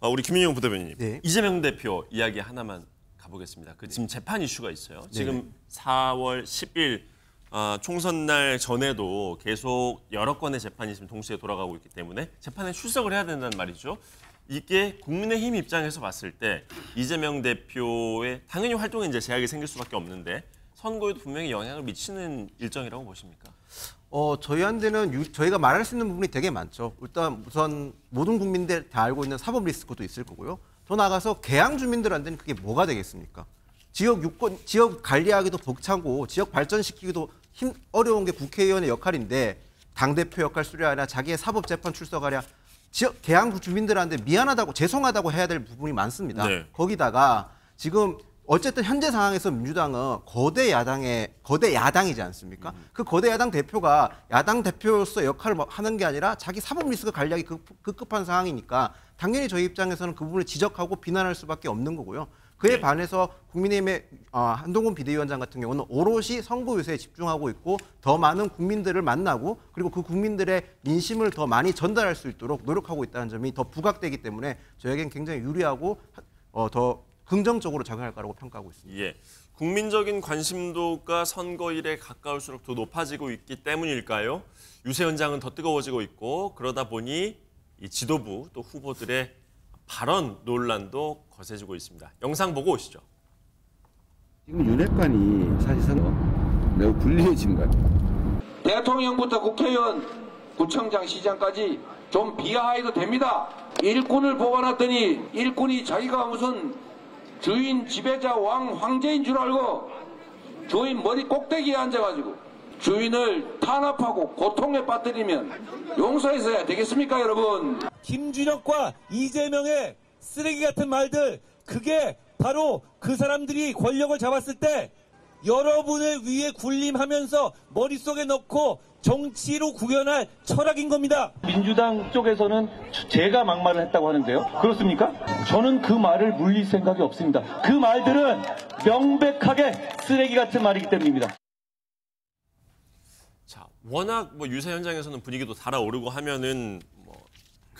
어, 우리 김인영 부대변인님 네. 이재명 대표 이야기 하나만 가보겠습니다. 그 지금 재판 이슈가 있어요. 네. 지금 4월 10일 어, 총선 날 전에도 계속 여러 건의 재판이 지금 동시에 돌아가고 있기 때문에 재판에 출석을 해야 된다는 말이죠. 이게 국민의힘 입장에서 봤을 때 이재명 대표의 당연히 활동에 이제 제약이 생길 수밖에 없는데 선거에도 분명히 영향을 미치는 일정이라고 보십니까? 어, 저희한테는 유, 저희가 말할 수 있는 부분이 되게 많죠. 일단 우선 모든 국민들 다 알고 있는 사법 리스크도 있을 거고요. 더 나아가서 개항 주민들한테는 그게 뭐가 되겠습니까? 지역 유권, 지역 관리하기도 벅차고 지역 발전시키기도 힘, 어려운 게 국회의원의 역할인데 당 대표 역할 수료하랴 자기의 사법 재판 출석하랴 지역 계양구 주민들한테 미안하다고 죄송하다고 해야 될 부분이 많습니다. 네. 거기다가 지금 어쨌든 현재 상황에서 민주당은 거대 야당의 거대 야당이지 않습니까? 음. 그 거대 야당 대표가 야당 대표로서 역할을 뭐 하는 게 아니라 자기 사법 리스크 간략이 급급한 상황이니까 당연히 저희 입장에서는 그 부분을 지적하고 비난할 수밖에 없는 거고요. 그에 네. 반해서 국민의힘의 어, 한동훈 비대위원장 같은 경우는 오롯이 선거 유세에 집중하고 있고 더 많은 국민들을 만나고 그리고 그 국민들의 민심을 더 많이 전달할 수 있도록 노력하고 있다는 점이 더 부각되기 때문에 저에겐 굉장히 유리하고 어, 더 긍정적으로 작용할 거라고 평가하고 있습니다. 예. 국민적인 관심도가 선거일에 가까울수록 더 높아지고 있기 때문일까요? 유세 현장은 더 뜨거워지고 있고 그러다 보니 이 지도부 또 후보들의 발언 논란도 거세지고 있습니다. 영상 보고 오시죠. 지금 윤핵관이 사실상 매우 불리해진 것 같아요. 대통령부터 국회의원, 구청장, 시장까지 좀 비하해도 됩니다. 일꾼을 보관했더니 일꾼이 자기가 무슨 주인 지배자 왕 황제인 줄 알고 주인 머리 꼭대기에 앉아가지고 주인을 탄압하고 고통에 빠뜨리면 용서해서야 되겠습니까 여러분? 김준혁과 이재명의 쓰레기 같은 말들 그게 바로 그 사람들이 권력을 잡았을 때 여러분을 위해 군림하면서 머릿속에 넣고 정치로 구현할 철학인 겁니다. 민주당 쪽에서는 제가 막말을 했다고 하는데요. 그렇습니까? 저는 그 말을 물릴 생각이 없습니다. 그 말들은 명백하게 쓰레기 같은 말이기 때문입니다. 자, 워낙 뭐 유세 현장에서는 분위기도 달아오르고 하면은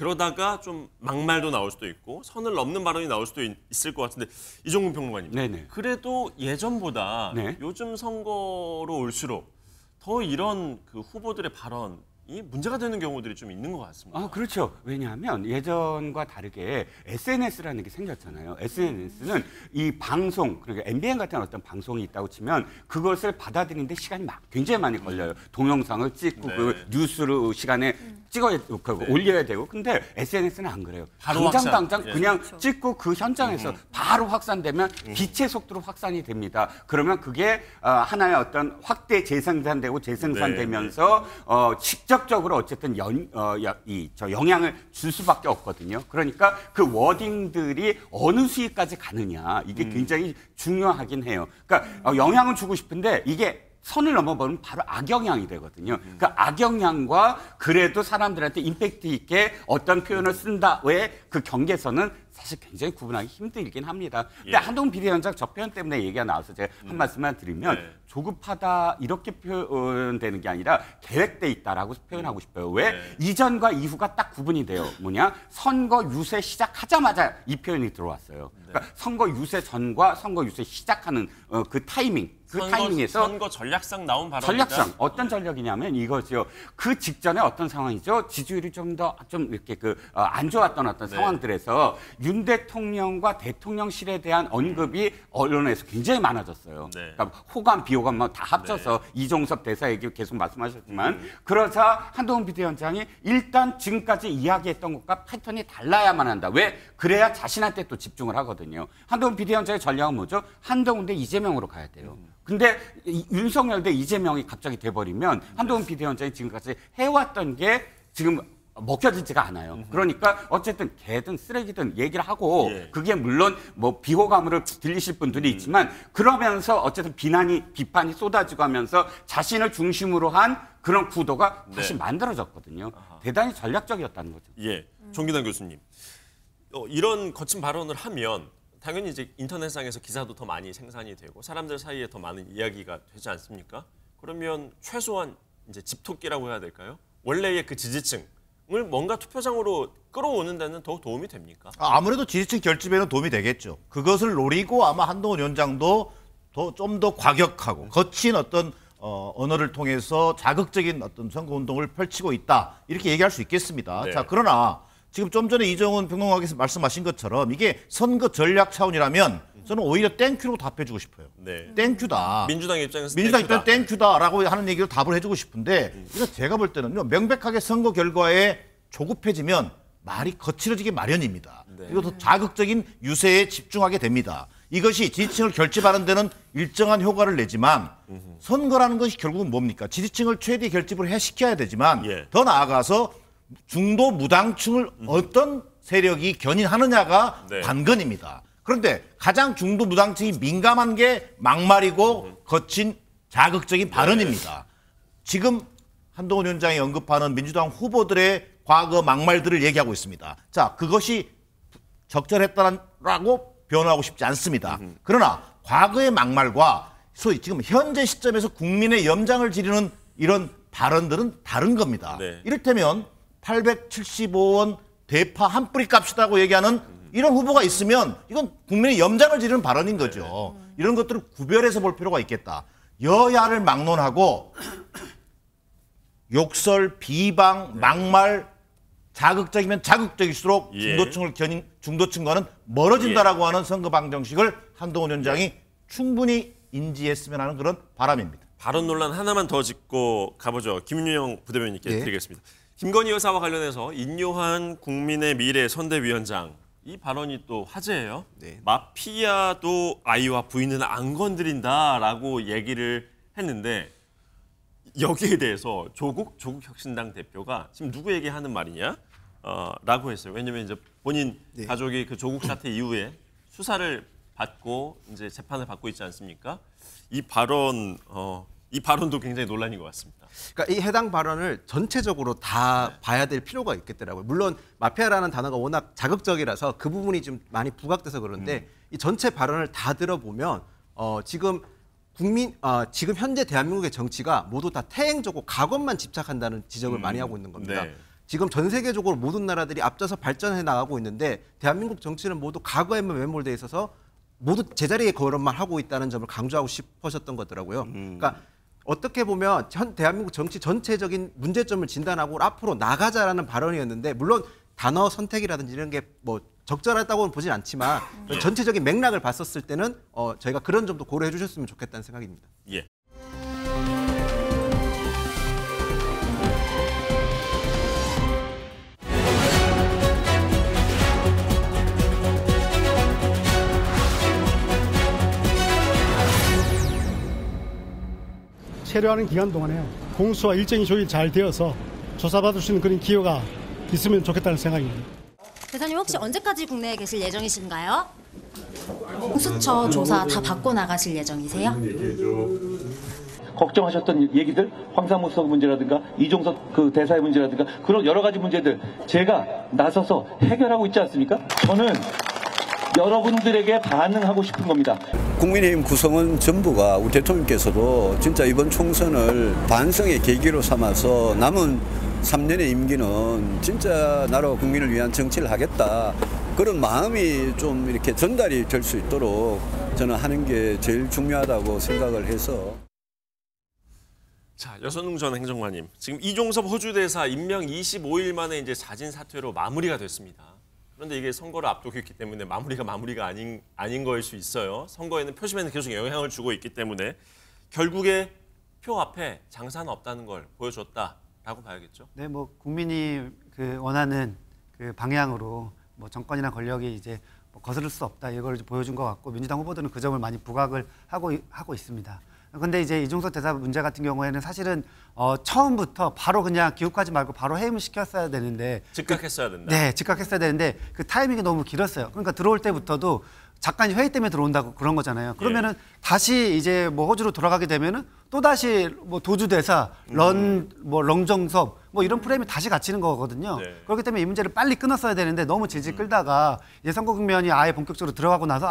그러다가 좀 막말도 나올 수도 있고 선을 넘는 발언이 나올 수도 있, 을것 같은데 이종근 평론가님. 네네. 네. 그래도 예전보다 네. 요즘 선거로 올수록 더 이런 그 후보들의 발언 이 문제가 되는 경우들이 좀 있는 것 같습니다. 아, 그렇죠. 왜냐하면 예전과 다르게 SNS라는 게 생겼잖아요. SNS는 이 방송, 그러니까 MBN 같은 어떤 방송이 있다고 치면 그것을 받아들이는데 시간이 막 굉장히 많이 걸려요. 동영상을 찍고 네. 그 뉴스로 시간에 찍어야 그 네. 올려야 되고 근데 SNS는 안 그래요. 바로 당장 확산. 당장 예. 그냥 그렇죠. 찍고 그 현장에서 음. 바로 확산되면 음. 빛의 속도로 확산이 됩니다. 그러면 그게 어, 하나의 어떤 확대 재생산되고 재생산되면서 네. 네, 네. 어, 직접적으로 어쨌든 연, 어, 이, 저 영향을 줄 수밖에 없거든요. 그러니까 그 워딩들이 어느 수위까지 가느냐 이게 음. 굉장히 중요하긴 해요. 그러니까 어, 영향을 주고 싶은데 이게 선을 넘어버리면 바로 악영향이 되거든요. 음. 그 악영향과 그래도 사람들한테 임팩트 있게 어떤 표현을 쓴다의 그 경계선은 사실 굉장히 구분하기 힘들긴 합니다. 근데 예. 한동 비대위원장 저편 때문에 얘기가 나와서 제가 한 음. 말씀만 드리면 네. 조급하다 이렇게 표현되는 게 아니라 계획돼 있다라고 표현하고 음. 싶어요. 왜 네. 이전과 이후가 딱 구분이 돼요. 뭐냐 선거 유세 시작하자마자 이 표현이 들어왔어요. 네. 그러니까 선거 유세 전과 선거 유세 시작하는 어, 그 타이밍 그 선거, 타이밍에서 선거 전략상 나온 발언 전략상 어떤 네. 전략이냐면 이거죠. 그 직전에 어떤 상황이죠. 지지율이 좀 더좀 좀 이렇게 그안 어, 좋았던 어떤 네. 상황들에서 윤 대통령과 대통령실에 대한 언급이 언론에서 굉장히 많아졌어요. 네. 그러니까 호감, 비호감 뭐다 합쳐서 네. 이종섭 대사 얘기 계속 말씀하셨지만 음. 그러자 한동훈 비대위원장이 일단 지금까지 이야기했던 것과 패턴이 달라야만 한다. 왜? 그래야 자신한테 또 집중을 하거든요. 한동훈 비대위원장의 전략은 뭐죠? 한동훈 대 이재명으로 가야 돼요. 음. 근데 윤석열 대 이재명이 갑자기 돼버리면 한동훈 네. 비대위원장이 지금까지 해왔던 게 지금 먹혀지지가 않아요. 음흠. 그러니까 어쨌든 개든 쓰레기든 얘기를 하고 예. 그게 물론 뭐 비호감을 들리실 분들이 음. 있지만 그러면서 어쨌든 비난이 비판이 쏟아지고 하면서 자신을 중심으로 한 그런 구도가 네. 다시 네. 만들어졌거든요. 아하. 대단히 전략적이었다는 거죠. 예, 종기단 교수님 어, 이런 거친 발언을 하면 당연히 이제 인터넷상에서 기사도 더 많이 생산이 되고 사람들 사이에 더 많은 이야기가 되지 않습니까? 그러면 최소한 이제 집토끼라고 해야 될까요? 원래의 그 지지층 을 뭔가 투표장으로 끌어오는 데는 더 도움이 됩니까? 아, 아무래도 지지층 결집에는 도움이 되겠죠. 그것을 노리고 아마 한동훈 위원장도 좀 더 과격하고 거친 어떤 어, 언어를 통해서 자극적인 어떤 선거운동을 펼치고 있다 이렇게 얘기할 수 있겠습니다. 네. 자 그러나 지금 좀 전에 이정훈 평론가께서 말씀하신 것처럼 이게 선거 전략 차원이라면 저는 오히려 땡큐로 답해주고 싶어요. 네. 땡큐다. 민주당 입장에서 민주당 입장에서 땡큐다라고 하는 얘기를 답을 해주고 싶은데 음. 이거 제가 볼 때는요 명백하게 선거 결과에 조급해지면 말이 거칠어지게 마련입니다. 네. 그리고 더 자극적인 유세에 집중하게 됩니다. 이것이 지지층을 결집하는 데는 일정한 효과를 내지만 선거라는 것이 결국은 뭡니까? 지지층을 최대 결집을 해시켜야 되지만 예. 더 나아가서 중도 무당층을 어떤 세력이 견인하느냐가 네. 관건입니다. 그런데 가장 중도 무당층이 민감한 게 막말이고 거친 자극적인 네. 발언입니다. 지금 한동훈 위원장이 언급하는 민주당 후보들의 과거 막말들을 얘기하고 있습니다. 자, 그것이 적절했다라고 변호하고 싶지 않습니다. 그러나 과거의 막말과 소위 지금 현재 시점에서 국민의 염장을 지르는 이런 발언들은 다른 겁니다. 네. 이를테면 875원 대파 한 뿌리 값이라고 얘기하는 이런 후보가 있으면 이건 국민의 염장을 지르는 발언인 거죠. 이런 것들을 구별해서 볼 필요가 있겠다. 여야를 막론하고 욕설, 비방, 막말, 자극적이면 자극적일수록 예. 중도층을 견인, 중도층과는 멀어진다라고 예. 하는 선거 방정식을 한동훈 위원장이 예. 충분히 인지했으면 하는 그런 바람입니다. 발언 논란 하나만 더 짚고 가보죠. 김윤영 부대변인께 예. 드리겠습니다. 김건희 여사와 관련해서 인요한 국민의 미래 선대위원장 이 발언이 또 화제예요. 네. 마피아도 아이와 부인은 안 건드린다라고 얘기를 했는데 여기에 대해서 조국 조국 혁신당 대표가 지금 누구에게 하는 말이냐? 어, 라고 했어요. 왜냐면 이제 본인 네. 가족이 그 조국 사태 이후에 수사를 받고 이제 재판을 받고 있지 않습니까? 이 발언 어, 이 발언도 굉장히 논란인 것 같습니다. 그러니까 이 해당 발언을 전체적으로 다 네. 봐야 될 필요가 있겠더라고요. 물론 마피아라는 단어가 워낙 자극적이라서 그 부분이 좀 많이 부각돼서 그런데 음. 이 전체 발언을 다 들어보면 어, 지금 국민 어, 지금 현재 대한민국의 정치가 모두 다 태행적으로 가업만 집착한다는 지적을 음. 많이 하고 있는 겁니다. 네. 지금 전 세계적으로 모든 나라들이 앞서서 발전해 나가고 있는데 대한민국 정치는 모두 과거에만 매몰돼 있어서 모두 제자리에 거론만 하고 있다는 점을 강조하고 싶으셨던 거더라고요. 음. 그러니까 어떻게 보면 현 대한민국 정치 전체적인 문제점을 진단하고 앞으로 나가자라는 발언이었는데 물론 단어 선택이라든지 이런 게 뭐 적절하다고는 보진 않지만 음. 전체적인 맥락을 봤었을 때는 어, 저희가 그런 점도 고려해 주셨으면 좋겠다는 생각입니다. 예. 체류하는 기간 동안에 공수와 일정이 조율 잘 되어서 조사받을 수 있는 그런 기회가 있으면 좋겠다는 생각입니다. 대사님 혹시 언제까지 국내에 계실 예정이신가요? 공수처 조사 다 받고 나가실 예정이세요? 걱정하셨던 얘기들, 황사무소 문제라든가 이종석 그 대사의 문제라든가 그런 여러 가지 문제들 제가 나서서 해결하고 있지 않습니까? 저는 여러분들에게 반응하고 싶은 겁니다. 국민의힘 구성원 전부가 우리 대통령께서도 진짜 이번 총선을 반성의 계기로 삼아서 남은 3년의 임기는 진짜 나라 국민을 위한 정치를 하겠다. 그런 마음이 좀 이렇게 전달이 될 수 있도록 저는 하는 게 제일 중요하다고 생각을 해서. 자, 여선웅 전 행정관님. 지금 이종섭 호주대사 임명 25일 만에 이제 자진 사퇴로 마무리가 됐습니다. 그런데 이게 선거를 앞두고 있기 때문에 마무리가 마무리가 아닌 아닌 거일 수 있어요. 선거에는 표심에는 계속 영향을 주고 있기 때문에 결국에 표 앞에 장사는 없다는 걸 보여줬다라고 봐야겠죠. 네, 뭐 국민이 그 원하는 그 방향으로 뭐 정권이나 권력이 이제 뭐 거스를 수 없다 이걸 보여준 것 같고 민주당 후보들은 그 점을 많이 부각을 하고 하고 있습니다. 근데 이제 이종석 대사 문제 같은 경우에는 사실은 어, 처음부터 바로 그냥 기억하지 말고 바로 해임을 시켰어야 되는데 그 즉각했어야 된다. 네, 즉각했어야 되는데 그 타이밍이 너무 길었어요. 그러니까 들어올 때부터도 잠깐 회의 때문에 들어온다고 그런 거잖아요. 그러면은 예. 다시 이제 뭐 호주로 돌아가게 되면은 또 다시 뭐 도주 대사, 런뭐 음. 런정섭 뭐, 뭐 이런 프레임이 다시 갇히는 거거든요. 네. 그렇기 때문에 이 문제를 빨리 끊었어야 되는데 너무 질질 음. 끌다가 예선거 국면이 아예 본격적으로 들어가고 나서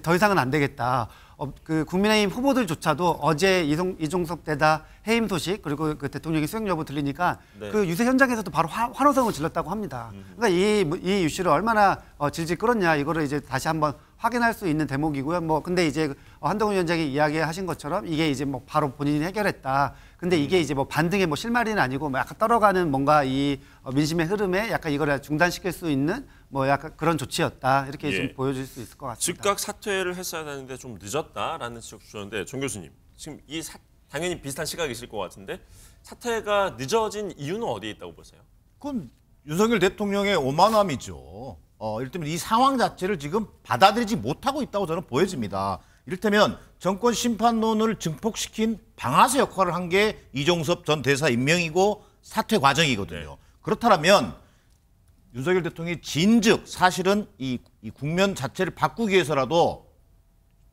아더 이상은 안 되겠다. 어, 그 국민의힘 후보들조차도 어제 이종, 이종섭 대다 해임 소식 그리고 그 대통령의 수행 여부 들리니까 네. 그 유세 현장에서도 바로 화, 환호성을 질렀다고 합니다. 음. 그러니까 이, 이 이슈를 얼마나 어, 질질 끌었냐 이거를 이제 다시 한번 확인할 수 있는 대목이고요. 뭐 근데 이제 그 한동훈 위원장이 이야기하신 것처럼 이게 이제 뭐 바로 본인이 해결했다. 근데 음. 이게 이제 뭐 반등의 뭐 실마리는 아니고 뭐 약간 떨어가는 뭔가 이 어, 민심의 흐름에 약간 이거를 중단시킬 수 있는 뭐 약간 그런 조치였다 이렇게 예. 좀 보여줄 수 있을 것 같습니다. 즉각 사퇴를 했어야 되는데 좀 늦었다라는 지적 주셨는데 정 교수님 지금 이 사, 당연히 비슷한 시각이실 것 같은데 사퇴가 늦어진 이유는 어디에 있다고 보세요? 그건 윤석열 대통령의 오만함이죠. 어, 이를테면 이 상황 자체를 지금 받아들이지 못하고 있다고 저는 보여집니다. 이를테면 정권 심판론을 증폭시킨 방아쇠 역할을 한 게 이종섭 전 대사 임명이고 사퇴 과정이거든요. 네. 그렇다면 윤석열 대통령이 진즉 사실은 이, 이 국면 자체를 바꾸기 위해서라도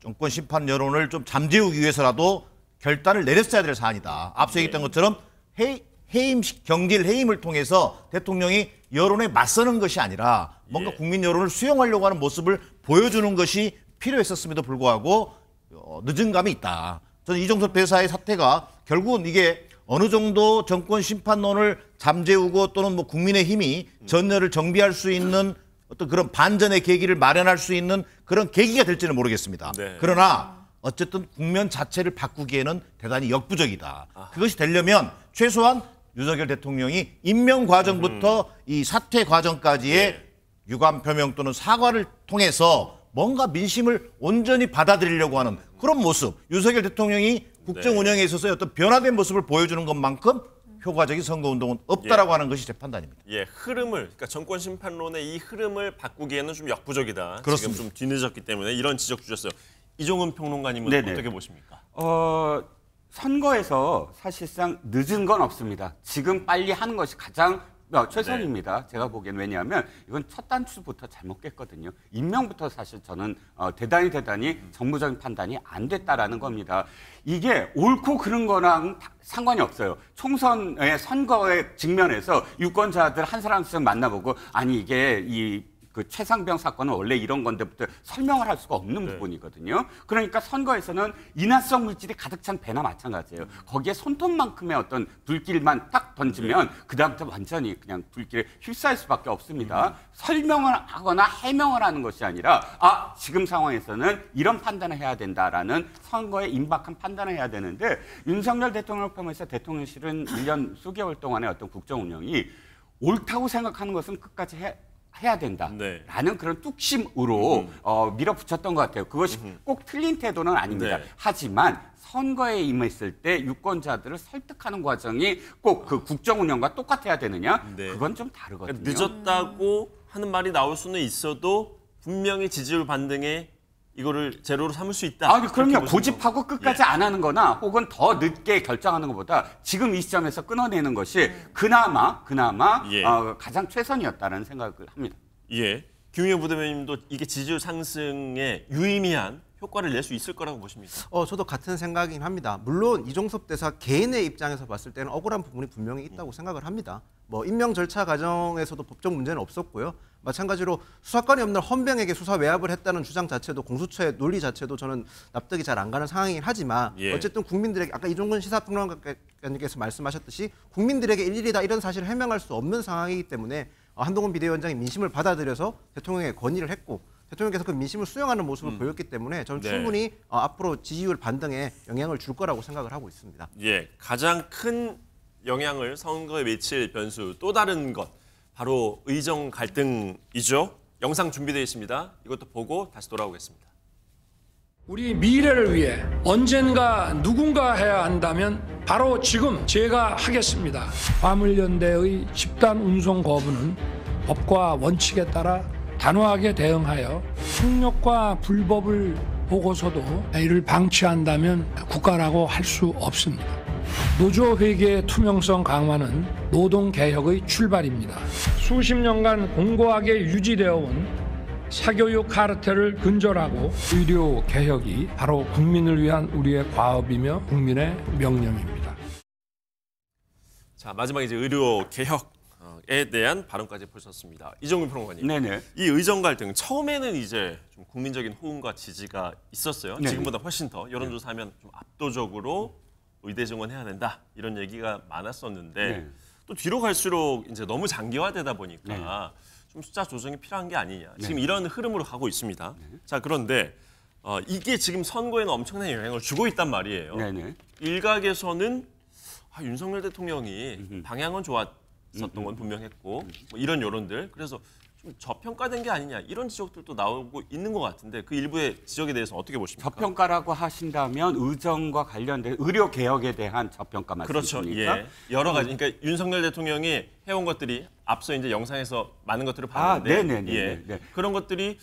정권 심판 여론을 좀 잠재우기 위해서라도 결단을 내렸어야 될 사안이다. 앞서 얘기했던 네. 것처럼 해, 해임 경질 해임을 통해서 대통령이 여론에 맞서는 것이 아니라 뭔가 예. 국민 여론을 수용하려고 하는 모습을 보여주는 것이 필요했었음에도 불구하고 어, 늦은 감이 있다. 저는 이종섭 대사의 사태가 결국은 이게 어느 정도 정권 심판론을 잠재우고 또는 뭐 국민의 힘이 전열을 정비할 수 있는 어떤 그런 반전의 계기를 마련할 수 있는 그런 계기가 될지는 모르겠습니다. 네. 그러나 어쨌든 국면 자체를 바꾸기에는 대단히 역부족이다. 그것이 되려면 최소한 윤석열 대통령이 임명 과정부터 음. 이 사퇴 과정까지의 네. 유감 표명 또는 사과를 통해서 뭔가 민심을 온전히 받아들이려고 하는 그런 모습 윤석열 대통령이 국정 네. 운영에 있어서 어떤 변화된 모습을 보여주는 것만큼 효과적인 선거운동은 없다라고 예. 하는 것이 제 판단입니다. 예, 흐름을 그러니까 정권 심판론의 이 흐름을 바꾸기에는 좀 역부족이다. 그렇습니다. 지금 좀 뒤늦었기 때문에 이런 지적 주셨어요. 이종은 평론가님은 네네. 어떻게 보십니까? 어, 선거에서 사실상 늦은 건 없습니다. 지금 빨리 하는 것이 가장 어, 네. 최선입니다. 네. 제가 보기엔 왜냐하면 이건 첫 단추부터 잘못 깼거든요. 임명부터 사실 저는 어, 대단히 대단히 정부적인 판단이 안 됐다라는 겁니다. 이게 옳고 그른 거랑 상관이 없어요. 총선의 선거의 직면에서 유권자들 한 사람씩 만나보고 아니 이게 이그 최상병 사건은 원래 이런 건데부터 설명을 할 수가 없는 네. 부분이거든요. 그러니까 선거에서는 인화성 물질이 가득 찬 배나 마찬가지예요. 거기에 손톱만큼의 어떤 불길만 딱 던지면 네. 그다음부터 완전히 그냥 불길에 휩싸일 수밖에 없습니다. 음. 설명을 하거나 해명을 하는 것이 아니라 아 지금 상황에서는 이런 판단을 해야 된다라는 선거에 임박한 판단을 해야 되는데 윤석열 대통령을 포함해서 대통령실은 1년 수개월 동안의 어떤 국정 운영이 옳다고 생각하는 것은 끝까지 해, 해야 된다라는 네. 그런 뚝심으로 음. 어, 밀어붙였던 것 같아요. 그것이 음흠. 꼭 틀린 태도는 아닙니다. 네. 하지만 선거에 임했을 때 유권자들을 설득하는 과정이 꼭 그 국정 운영과 똑같아야 되느냐? 네. 그건 좀 다르거든요. 늦었다고 하는 말이 나올 수는 있어도 분명히 지지율 반등에 이거를 제로로 삼을 수 있다. 아, 그럼요. 고집하고 거 예. 끝까지 예. 안 하는 거나 혹은 더 늦게 결정하는 것보다 지금 이 시점에서 끊어내는 것이 네. 그나마, 그나마 예. 어, 가장 최선이었다는 생각을 합니다. 예. 김희영 부대변인도 이게 지지율 상승에 유의미한 효과를 낼 수 있을 거라고 보십니까? 어, 저도 같은 생각이긴 합니다. 물론 이종섭 대사 개인의 입장에서 봤을 때는 억울한 부분이 분명히 있다고 생각을 합니다. 뭐 임명 절차 과정에서도 법적 문제는 없었고요. 마찬가지로 수사권이 없는 헌병에게 수사 외압을 했다는 주장 자체도 공수처의 논리 자체도 저는 납득이 잘 안 가는 상황이긴 하지만 예. 어쨌든 국민들에게 아까 이종근 시사평론가님께서 말씀하셨듯이 국민들에게 일일이 다 이런 사실을 해명할 수 없는 상황이기 때문에 어, 한동훈 비대위원장이 민심을 받아들여서 대통령에게 건의를 했고 대통령께서 그 민심을 수용하는 모습을 음. 보였기 때문에 저는 네. 충분히 어, 앞으로 지지율 반등에 영향을 줄 거라고 생각을 하고 있습니다. 예, 가장 큰 영향을 선거에 미칠 변수 또 다른 것 바로 의정 갈등이죠. 영상 준비되어 있습니다. 이것도 보고 다시 돌아오겠습니다. 우리 미래를 위해 언젠가 누군가 해야 한다면 바로 지금 제가 하겠습니다. 화물연대의 집단 운송 거부는 법과 원칙에 따라 단호하게 대응하여 폭력과 불법을 보고서도 이를 방치한다면 국가라고 할 수 없습니다. 노조 회계의 투명성 강화는 노동 개혁의 출발입니다. 수십 년간 공고하게 유지되어 온 사교육 카르텔을 근절하고 의료 개혁이 바로 국민을 위한 우리의 과업이며 국민의 명령입니다. 자 마지막 이제 의료 개혁 에 대한 발언까지 보셨습니다. 이정근 평론가님. 네네. 이 의정 갈등 처음에는 이제 좀 국민적인 호응과 지지가 있었어요. 네네. 지금보다 훨씬 더 여론조사하면 좀 압도적으로 의대 증원해야 된다 이런 얘기가 많았었는데 네. 또 뒤로 갈수록 이제 너무 장기화되다 보니까 네. 좀 숫자 조정이 필요한 게 아니냐 지금 네. 이런 흐름으로 가고 있습니다. 네. 자 그런데 어, 이게 지금 선거에는 엄청난 영향을 주고 있단 말이에요. 네, 일각에서는 아, 윤석열 대통령이 방향은 좋았었던 건 분명했고 뭐 이런 여론들 그래서 저평가된 게 아니냐 이런 지적들도 나오고 있는 것 같은데 그 일부의 지적에 대해서 어떻게 보십니까? 저평가라고 하신다면 의정과 관련된 의료 개혁에 대한 저평가 그렇죠. 말씀이십니까? 그렇죠. 예. 여러 가지. 음. 그러니까 윤석열 대통령이 해온 것들이 앞서 이제 영상에서 많은 것들을 아, 봤는데 아, 네, 네네네. 예. 네, 네. 그런 것들이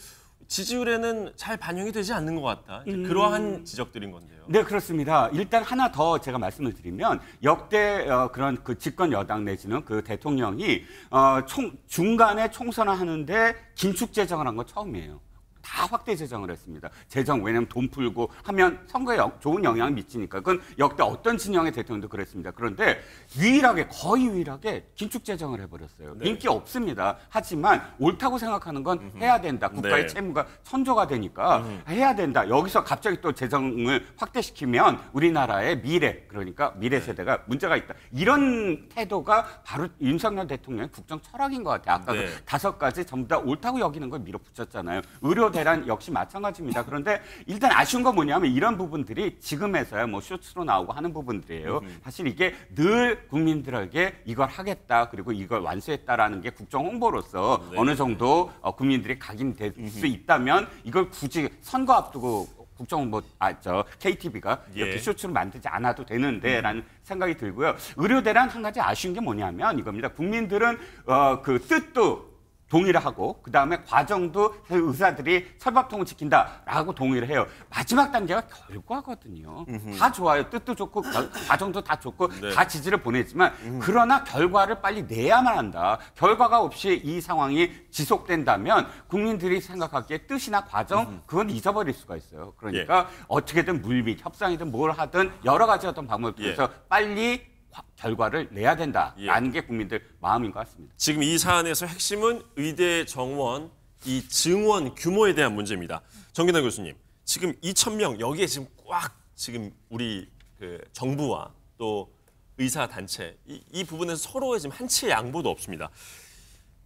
지지율에는 잘 반영이 되지 않는 것 같다. 음... 그러한 지적들인 건데요. 네, 그렇습니다. 일단 하나 더 제가 말씀을 드리면 역대 어, 그런 그 집권 여당 내지는 그 대통령이 어, 총, 중간에 총선을 하는데 긴축 재정을 한 건 처음이에요. 다 확대 재정을 했습니다. 재정 왜냐면돈 풀고 하면 선거에 역, 좋은 영향을 미치니까 그건 역대 어떤 진영의 대통령도 그랬습니다. 그런데 유일하게 거의 유일하게 긴축 재정을 해버렸어요. 네. 인기 없습니다. 하지만 옳다고 생각하는 건 해야 된다. 국가의 네. 채무가 선조가 되니까 해야 된다. 여기서 갑자기 또 재정을 확대시키면 우리나라의 미래 그러니까 미래 네. 세대가 문제가 있다. 이런 태도가 바로 윤석열 대통령의 국정 철학인 것 같아요. 아까 그 네. 그 다섯 가지 전부 다 옳다고 여기는 걸 밀어붙였잖아요. 의료 대란 역시 마찬가지입니다. 그런데 일단 아쉬운 건 뭐냐면 이런 부분들이 지금에서야 뭐 쇼츠로 나오고 하는 부분들이에요. 사실 이게 늘 국민들에게 이걸 하겠다 그리고 이걸 완수했다라는 게 국정 홍보로서 네. 어느 정도 어, 국민들이 각인될 수 있다면 이걸 굳이 선거 앞두고 국정은 뭐, 아, 저, KTV가 이렇게 예. 쇼츠로 만들지 않아도 되는데, 라는 음. 생각이 들고요. 의료대란 한 가지 아쉬운 게 뭐냐면 이겁니다. 국민들은, 어, 그 뜻도 동의를 하고 그 다음에 과정도 의사들이 설밥통을 지킨다라고 동의를 해요. 마지막 단계가 결과거든요. 음흠. 다 좋아요. 뜻도 좋고 결, 과정도 다 좋고 네. 다 지지를 보내지만 음. 그러나 결과를 빨리 내야만 한다. 결과가 없이 이 상황이 지속된다면 국민들이 생각하기에 뜻이나 과정 음. 그건 잊어버릴 수가 있어요. 그러니까 예. 어떻게든 물밑 협상이든 뭘 하든 여러 가지 어떤 방법을 통해서 예. 빨리 결과를 내야 된다라는 예. 게 국민들 마음인 것 같습니다. 지금 이 사안에서 핵심은 의대 정원 이 증원 규모에 대한 문제입니다. 정균환 교수님, 지금 2천 명 여기에 지금 꽉 지금 우리 그 정부와 또 의사 단체 이, 이 부분에서 서로의 지금 한치의 양보도 없습니다.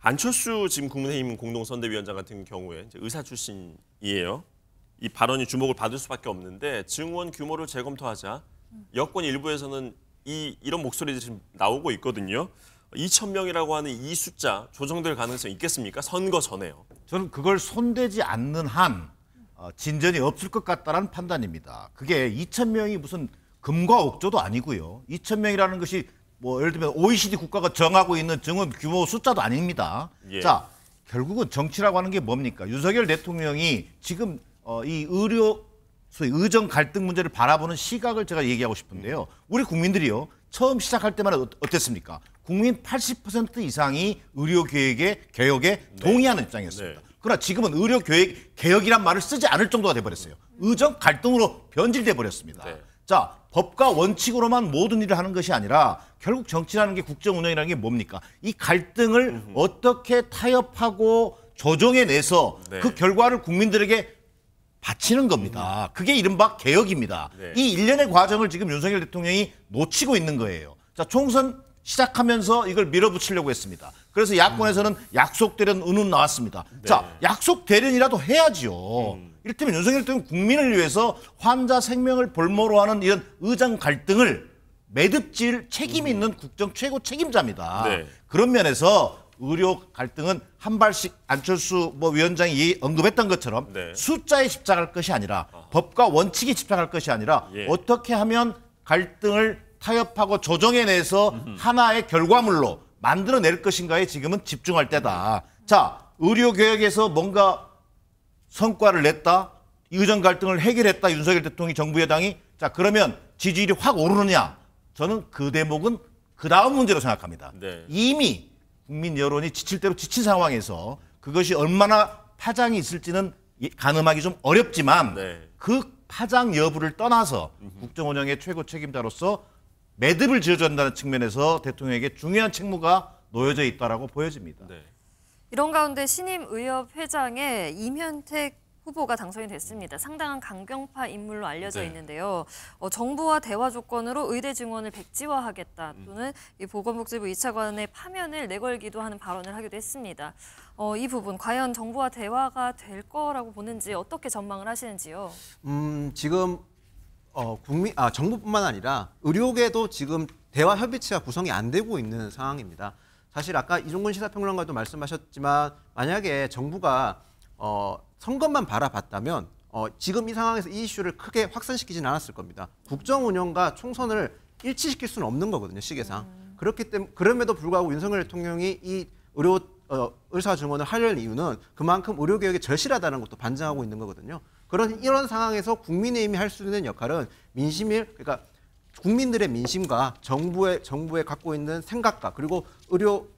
안철수 지금 국민의힘 공동선대위원장 같은 경우에 의사 출신이에요. 이 발언이 주목을 받을 수밖에 없는데 증원 규모를 재검토하자 여권 일부에서는 이, 이런 목소리들이 지금 나오고 있거든요. 2천 명이라고 하는 이 숫자 조정될 가능성이 있겠습니까? 선거 전에요. 저는 그걸 손대지 않는 한 어, 진전이 없을 것 같다라는 판단입니다. 그게 2천 명이 무슨 금과 옥조도 아니고요. 2천 명이라는 것이 뭐 예를 들면 OECD 국가가 정하고 있는 정원 규모 숫자도 아닙니다. 예. 자 결국은 정치라고 하는 게 뭡니까? 윤석열 대통령이 지금 어, 이 의료 소위 의정 갈등 문제를 바라보는 시각을 제가 얘기하고 싶은데요. 우리 국민들이요. 처음 시작할 때마다 어땠습니까? 국민 80% 이상이 의료 계획의 개혁에 네. 동의하는 네. 입장이었습니다. 네. 그러나 지금은 의료 계획 개혁이란 말을 쓰지 않을 정도가 돼 버렸어요. 의정 갈등으로 변질돼 버렸습니다. 네. 자, 법과 원칙으로만 모든 일을 하는 것이 아니라 결국 정치라는 게 국정 운영이라는 게 뭡니까? 이 갈등을 어떻게 타협하고 조정해 내서 네. 그 결과를 국민들에게 바치는 겁니다. 그게 이른바 개혁입니다. 네. 이 일련의 과정을 지금 윤석열 대통령이 놓치고 있는 거예요. 자, 총선 시작하면서 이걸 밀어붙이려고 했습니다. 그래서 야권에서는 음. 약속대련 은운 나왔습니다. 네. 자, 약속대련이라도 해야지요. 음. 이를테면 윤석열 대통령 국민을 위해서 환자 생명을 볼모로 하는 이런 의장 갈등을 매듭질 책임 음. 있는 국정 최고 책임자입니다. 네. 그런 면에서 의료 갈등은 한 발씩 안철수 뭐 위원장이 언급했던 것처럼 네. 숫자에 집착할 것이 아니라 아 법과 원칙에 집착할 것이 아니라 예. 어떻게 하면 갈등을 타협하고 조정해내서 음흠. 하나의 결과물로 만들어낼 것인가에 지금은 집중할 때다. 음. 자, 의료개혁에서 뭔가 성과를 냈다, 의정 갈등을 해결했다, 윤석열 대통령이 정부 여당이 자 그러면 지지율이 확 오르느냐? 저는 그 대목은 그 다음 문제로 생각합니다. 네. 이미 국민 여론이 지칠 대로 지친 상황에서 그것이 얼마나 파장이 있을지는 가늠하기 좀 어렵지만 네. 그 파장 여부를 떠나서 국정 운영의 최고 책임자로서 매듭을 지어준다는 측면에서 대통령에게 중요한 책무가 놓여져 있다라고 보여집니다. 네. 이런 가운데 신임 의협 회장의 임현택 후보가 당선이 됐습니다. 상당한 강경파 인물로 알려져 네. 있는데요. 어, 정부와 대화 조건으로 의대 증원을 백지화하겠다 음. 또는 이 보건복지부 2차관의 파면을 내걸기도 하는 발언을 하기도 했습니다. 어, 이 부분 과연 정부와 대화가 될 거라고 보는지 어떻게 전망을 하시는지요? 음, 지금 어, 국민, 아, 정부뿐만 아니라 의료계도 지금 대화 협의체가 구성이 안 되고 있는 상황입니다. 사실 아까 이종근 시사평론가도 말씀하셨지만 만약에 정부가 어, 선거만 바라봤다면 어, 지금 이 상황에서 이 이슈를 크게 확산시키진 않았을 겁니다. 국정 운영과 총선을 일치시킬 수는 없는 거거든요, 시계상. 음. 그렇기 때문에 그럼에도 불구하고 윤석열 대통령이 이 의료 어, 의사 증언을 하려는 이유는 그만큼 의료 개혁이 절실하다는 것도 반증하고 있는 거거든요. 그런 이런 상황에서 국민의힘이 할 수 있는 역할은 민심이 그러니까 국민들의 민심과 정부의 정부에 갖고 있는 생각과 그리고 의료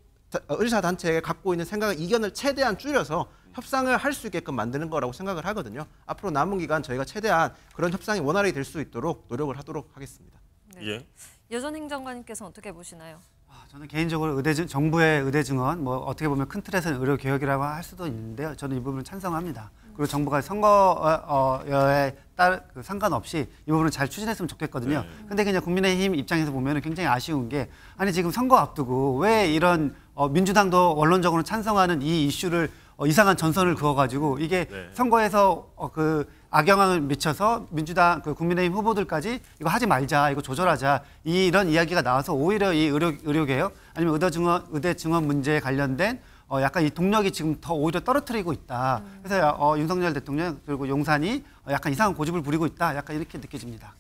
어, 의사 단체에 갖고 있는 생각의 이견을 최대한 줄여서 협상을 할 수 있게끔 만드는 거라고 생각을 하거든요. 앞으로 남은 기간 저희가 최대한 그런 협상이 원활히 될 수 있도록 노력을 하도록 하겠습니다. 네. 예. 여전 행정관님께서 어떻게 보시나요? 아, 저는 개인적으로 의대 정부의 의대 증원 뭐 어떻게 보면 큰 틀에서는 의료 개혁이라고 할 수도 있는데요. 저는 이부분 찬성합니다. 그리고 정부가 선거에 따그 상관없이 이 부분을 잘 추진했으면 좋겠거든요. 네. 근데 그냥 국민의힘 입장에서 보면 굉장히 아쉬운 게 아니 지금 선거 앞두고 왜 이런 어, 민주당도 원론적으로 찬성하는 이 이슈를 어, 이상한 전선을 그어가지고 이게 네. 선거에서 어, 그 악영향을 미쳐서 민주당 그 국민의힘 후보들까지 이거 하지 말자 이거 조절하자 이런 이야기가 나와서 오히려 이 의료 의료개혁 아니면 의대 증원 의대 증원 문제에 관련된 어, 약간 이 동력이 지금 더 오히려 떨어뜨리고 있다. 음. 그래서 어, 윤석열 대통령 그리고 용산이 어, 약간 이상한 고집을 부리고 있다. 약간 이렇게 느껴집니다.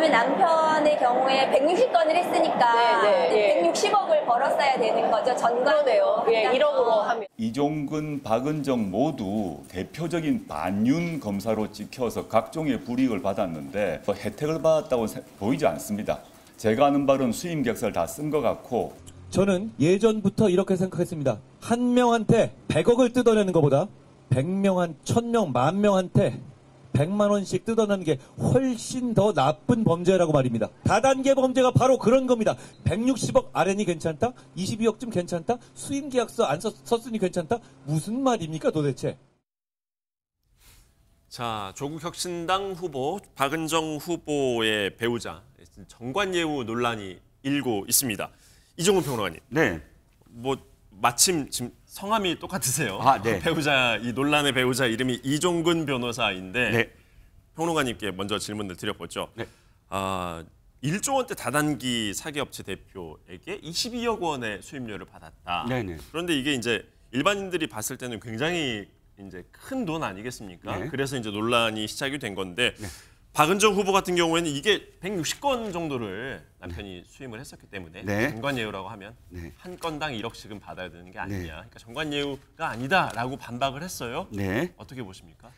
다음에 남편의 경우에 160건을 했으니까 네, 네, 160억을 예. 벌었어야 되는 거죠. 전관으로. 예, 1억으로 하면. 이종근, 박은정 모두 대표적인 반윤 검사로 찍혀서 각종의 불이익을 받았는데 뭐 혜택을 받았다고 보이지 않습니다. 제가 아는 바로는 수임 객설다 쓴 것 같고 저는 예전부터 이렇게 생각했습니다. 한 명한테 100억을 뜯어내는 것보다 100명 한 1000명 만 명한테 100만 원씩 뜯어내는 게 훨씬 더 나쁜 범죄라고 말입니다. 다단계 범죄가 바로 그런 겁니다. 160억 아랜이 괜찮다? 22억쯤 괜찮다? 수임 계약서 안 썼, 썼으니 괜찮다? 무슨 말입니까 도대체? 자, 조국혁신당 후보 박은정 후보의 배우자 정관예우 논란이 일고 있습니다. 이종훈 평론가님. 네. 뭐 마침 지금 성함이 똑같으세요. 아, 네. 배우자 이 논란의 배우자 이름이 이종근 변호사인데 네. 평론가님께 먼저 질문을 드려보죠. 네. 아, 1조 원대 다단기 사기업체 대표에게 22억 원의 수임료를 받았다. 네네. 네. 그런데 이게 이제 일반인들이 봤을 때는 굉장히 이제 큰 돈 아니겠습니까? 네. 그래서 이제 논란이 시작이 된 건데 네. 박은정 후보 같은 경우에는 이게 160건 정도를 남편이 네. 수임을 했었기 때문에 네. 정관예우라고 하면 네. 한 건당 1억씩은 받아야 되는 게 네. 아니냐. 네. 그러니까 정관예우가 아니다라고 반박을 했어요. 네. 어떻게 보십니까?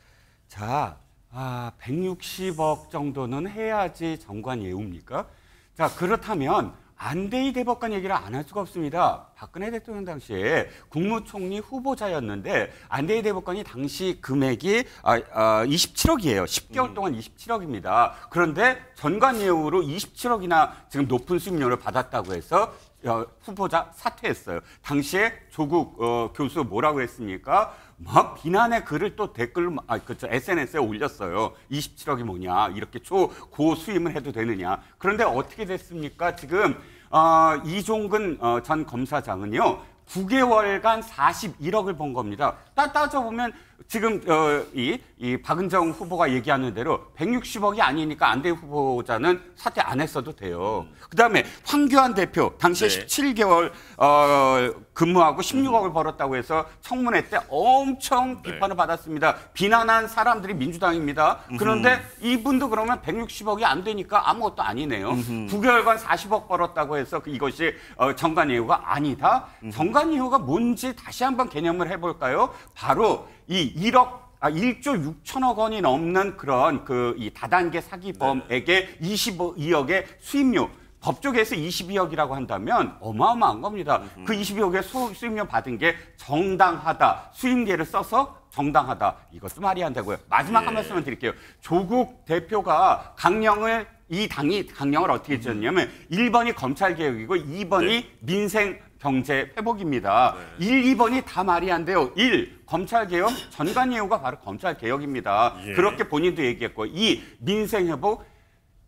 자, 아, 160억 정도는 해야지 정관예우입니까? 자, 그렇다면 안대희 대법관 얘기를 안 할 수가 없습니다. 박근혜 대통령 당시에 국무총리 후보자였는데 안대희 대법관이 당시 금액이 아, 아, 27억이에요. 10개월 음. 동안 27억입니다. 그런데 전관예우로 27억이나 지금 높은 수임료를 받았다고 해서 어, 후보자 사퇴했어요. 당시에 조국 어, 교수 뭐라고 했습니까? 막 비난의 글을 또 댓글 아, 그쵸, SNS에 올렸어요. 27억이 뭐냐 이렇게 초고 수임을 해도 되느냐. 그런데 어떻게 됐습니까? 지금 어, 이종근 어, 전 검사장은요, 9개월간 41억을 번 겁니다. 따, 따져보면 지금 어, 이, 이 박은정 후보가 얘기하는 대로 160억이 아니니까 안대 후보자는 사퇴 안 했어도 돼요. 음. 그다음에 황교안 대표 당시에 네. 17개월 어, 근무하고 16억을 음. 벌었다고 해서 청문회 때 엄청 네. 비판을 네. 받았습니다. 비난한 사람들이 민주당입니다. 그런데 이분도 그러면 160억이 안 되니까 아무것도 아니네요. 음 9개월간 40억 벌었다고 해서 그 이것이 어, 정관 이유가 아니다. 정관 이유가 뭔지 다시 한번 개념을 해볼까요? 바로 이이 1억 아, 1조 6천억 원이 넘는 그런 그 이 다단계 사기범에게 22억의 수임료 법조계에서 22억이라고 한다면 어마어마한 겁니다. 그 22억의 수임료 받은 게 정당하다. 수임계를 써서 정당하다. 이것도 말이 안 되고요. 마지막 한말씀을 네. 드릴게요. 조국 대표가 강령을 이 당이 강령을 어떻게 지었냐면 1번이 음. 검찰개혁이고 2번이 민생 경제 회복입니다. 네. 1, 2번이 다 말이 안 돼요. 1. 검찰개혁 전관 예우가 바로 검찰개혁입니다. 예. 그렇게 본인도 얘기했고 2. 민생회복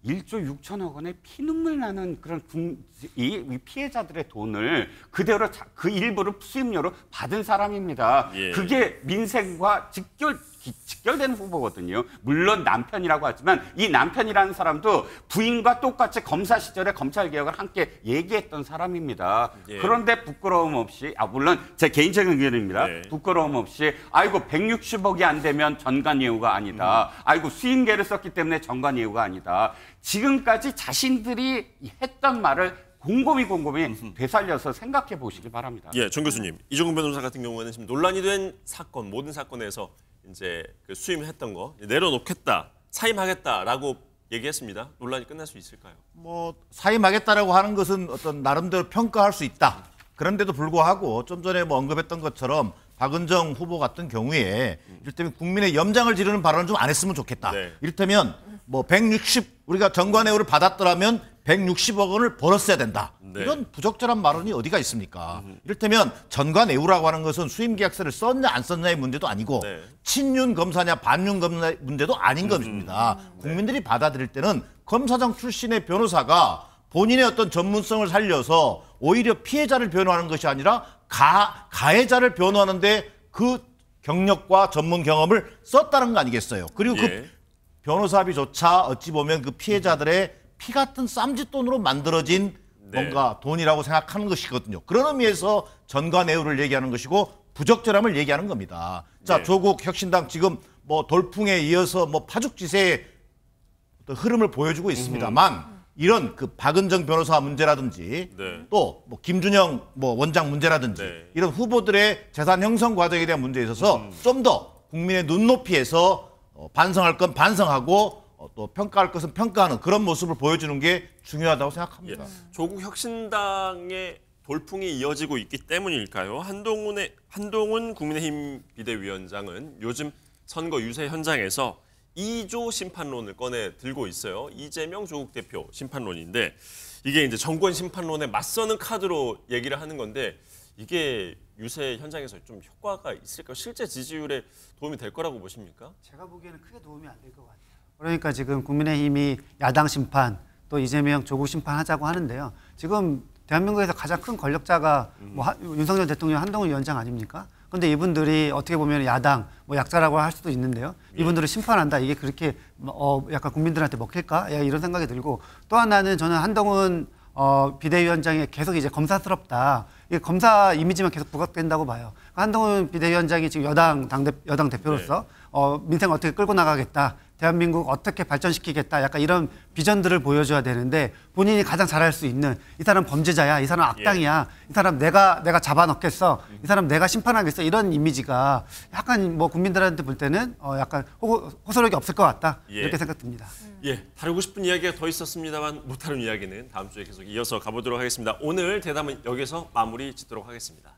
1조 6천억 원의 피눈물 나는 그런 군, 이 피해자들의 돈을 그대로 자, 그 일부를 수임료로 받은 사람입니다. 예. 그게 민생과 직결 직결된 후보거든요. 물론 남편이라고 하지만 이 남편이라는 사람도 부인과 똑같이 검사 시절에 검찰 개혁을 함께 얘기했던 사람입니다. 예. 그런데 부끄러움 없이 아 물론 제 개인적인 의견입니다. 예. 네. 부끄러움 없이 아이고 160억이 안 되면 전관 예우가 아니다. 음. 아이고 수임계를 썼기 때문에 전관 예우가 아니다. 지금까지 자신들이 했던 말을 곰곰이 곰곰이 되살려서 생각해 보시기 바랍니다. 예, 정 교수님. 이종근 변호사 같은 경우에는 지금 논란이 된 사건, 모든 사건에서 이제 그 수임했던 거 내려놓겠다, 사임하겠다라고 얘기했습니다. 논란이 끝날 수 있을까요? 뭐 사임하겠다라고 하는 것은 어떤 나름대로 평가할 수 있다. 그런데도 불구하고 좀 전에 뭐 언급했던 것처럼 박은정 후보 같은 경우에 이를테면 국민의 염장을 지르는 발언을 좀안 했으면 좋겠다. 네. 이를테면 뭐 우리가 정관회의를 받았더라면 160억 원을 벌었어야 된다. 네. 이런 부적절한 발언이 어디가 있습니까? 음. 이를테면 전관예우라고 하는 것은 수임계약서를 썼냐 안 썼냐의 문제도 아니고 네. 친윤 검사냐 반윤 검사 문제도 아닌 음. 겁니다. 음, 음. 국민들이 네. 받아들일 때는 검사장 출신의 변호사가 본인의 어떤 전문성을 살려서 오히려 피해자를 변호하는 것이 아니라 가, 가해자를 변호하는데 그 경력과 전문 경험을 썼다는 거 아니겠어요. 그리고 그 예. 그 변호사비조차 어찌 보면 그 피해자들의 피 같은 쌈짓돈으로 만들어진 네. 뭔가 돈이라고 생각하는 것이거든요. 그런 의미에서 전관예우를 얘기하는 것이고 부적절함을 얘기하는 겁니다. 자, 네. 조국 혁신당 지금 뭐 돌풍에 이어서 뭐 파죽지세의 흐름을 보여주고 있습니다만 음흠. 이런 그 박은정 변호사 문제라든지 네. 또뭐 김준영 뭐 원장 문제라든지 네. 이런 후보들의 재산 형성 과정에 대한 문제에 있어서 음. 좀더 국민의 눈높이에서 어, 반성할 건 반성하고 어, 또 평가할 것은 평가하는 그런 모습을 보여주는 게 중요하다고 생각합니다. 예. 조국 혁신당의 돌풍이 이어지고 있기 때문일까요? 한동훈의 한동훈 국민의힘 비대위원장은 요즘 선거 유세 현장에서 2조 심판론을 꺼내 들고 있어요. 이재명 조국 대표 심판론인데 이게 이제 정권 심판론에 맞서는 카드로 얘기를 하는 건데 이게 유세 현장에서 좀 효과가 있을까 실제 지지율에 도움이 될 거라고 보십니까? 제가 보기에는 크게 도움이 안 될 것 같아요. 그러니까 지금 국민의힘이 야당 심판 또 이재명 조국 심판하자고 하는데요. 지금 대한민국에서 가장 큰 권력자가 뭐 하, 윤석열 대통령 한동훈 위원장 아닙니까? 근데 이분들이 어떻게 보면 야당 뭐 약자라고 할 수도 있는데요. 예. 이분들을 심판한다 이게 그렇게 뭐, 어 약간 국민들한테 먹힐까? 야, 예, 이런 생각이 들고 또 하나는 저는 한동훈 어, 비대위원장이 계속 이제 검사스럽다. 이게 검사 이미지만 계속 부각된다고 봐요. 한동훈 비대위원장이 지금 여당 당대 여당 대표로서 네. 어, 민생 어떻게 끌고 나가겠다 대한민국 어떻게 발전시키겠다 약간 이런 비전들을 보여줘야 되는데 본인이 가장 잘할 수 있는 이 사람 범죄자야 이 사람 악당이야 예. 이 사람 내가 내가 잡아넣겠어 이 사람 내가 심판하겠어 이런 이미지가 약간 뭐 국민들한테 볼 때는 어 약간 호, 소력이 없을 것 같다 예. 이렇게 생각됩니다. 예, 다루고 싶은 이야기가 더 있었습니다만 못 다룬 이야기는 다음 주에 계속 이어서 가보도록 하겠습니다. 오늘 대담은 여기서 마무리 짓도록 하겠습니다.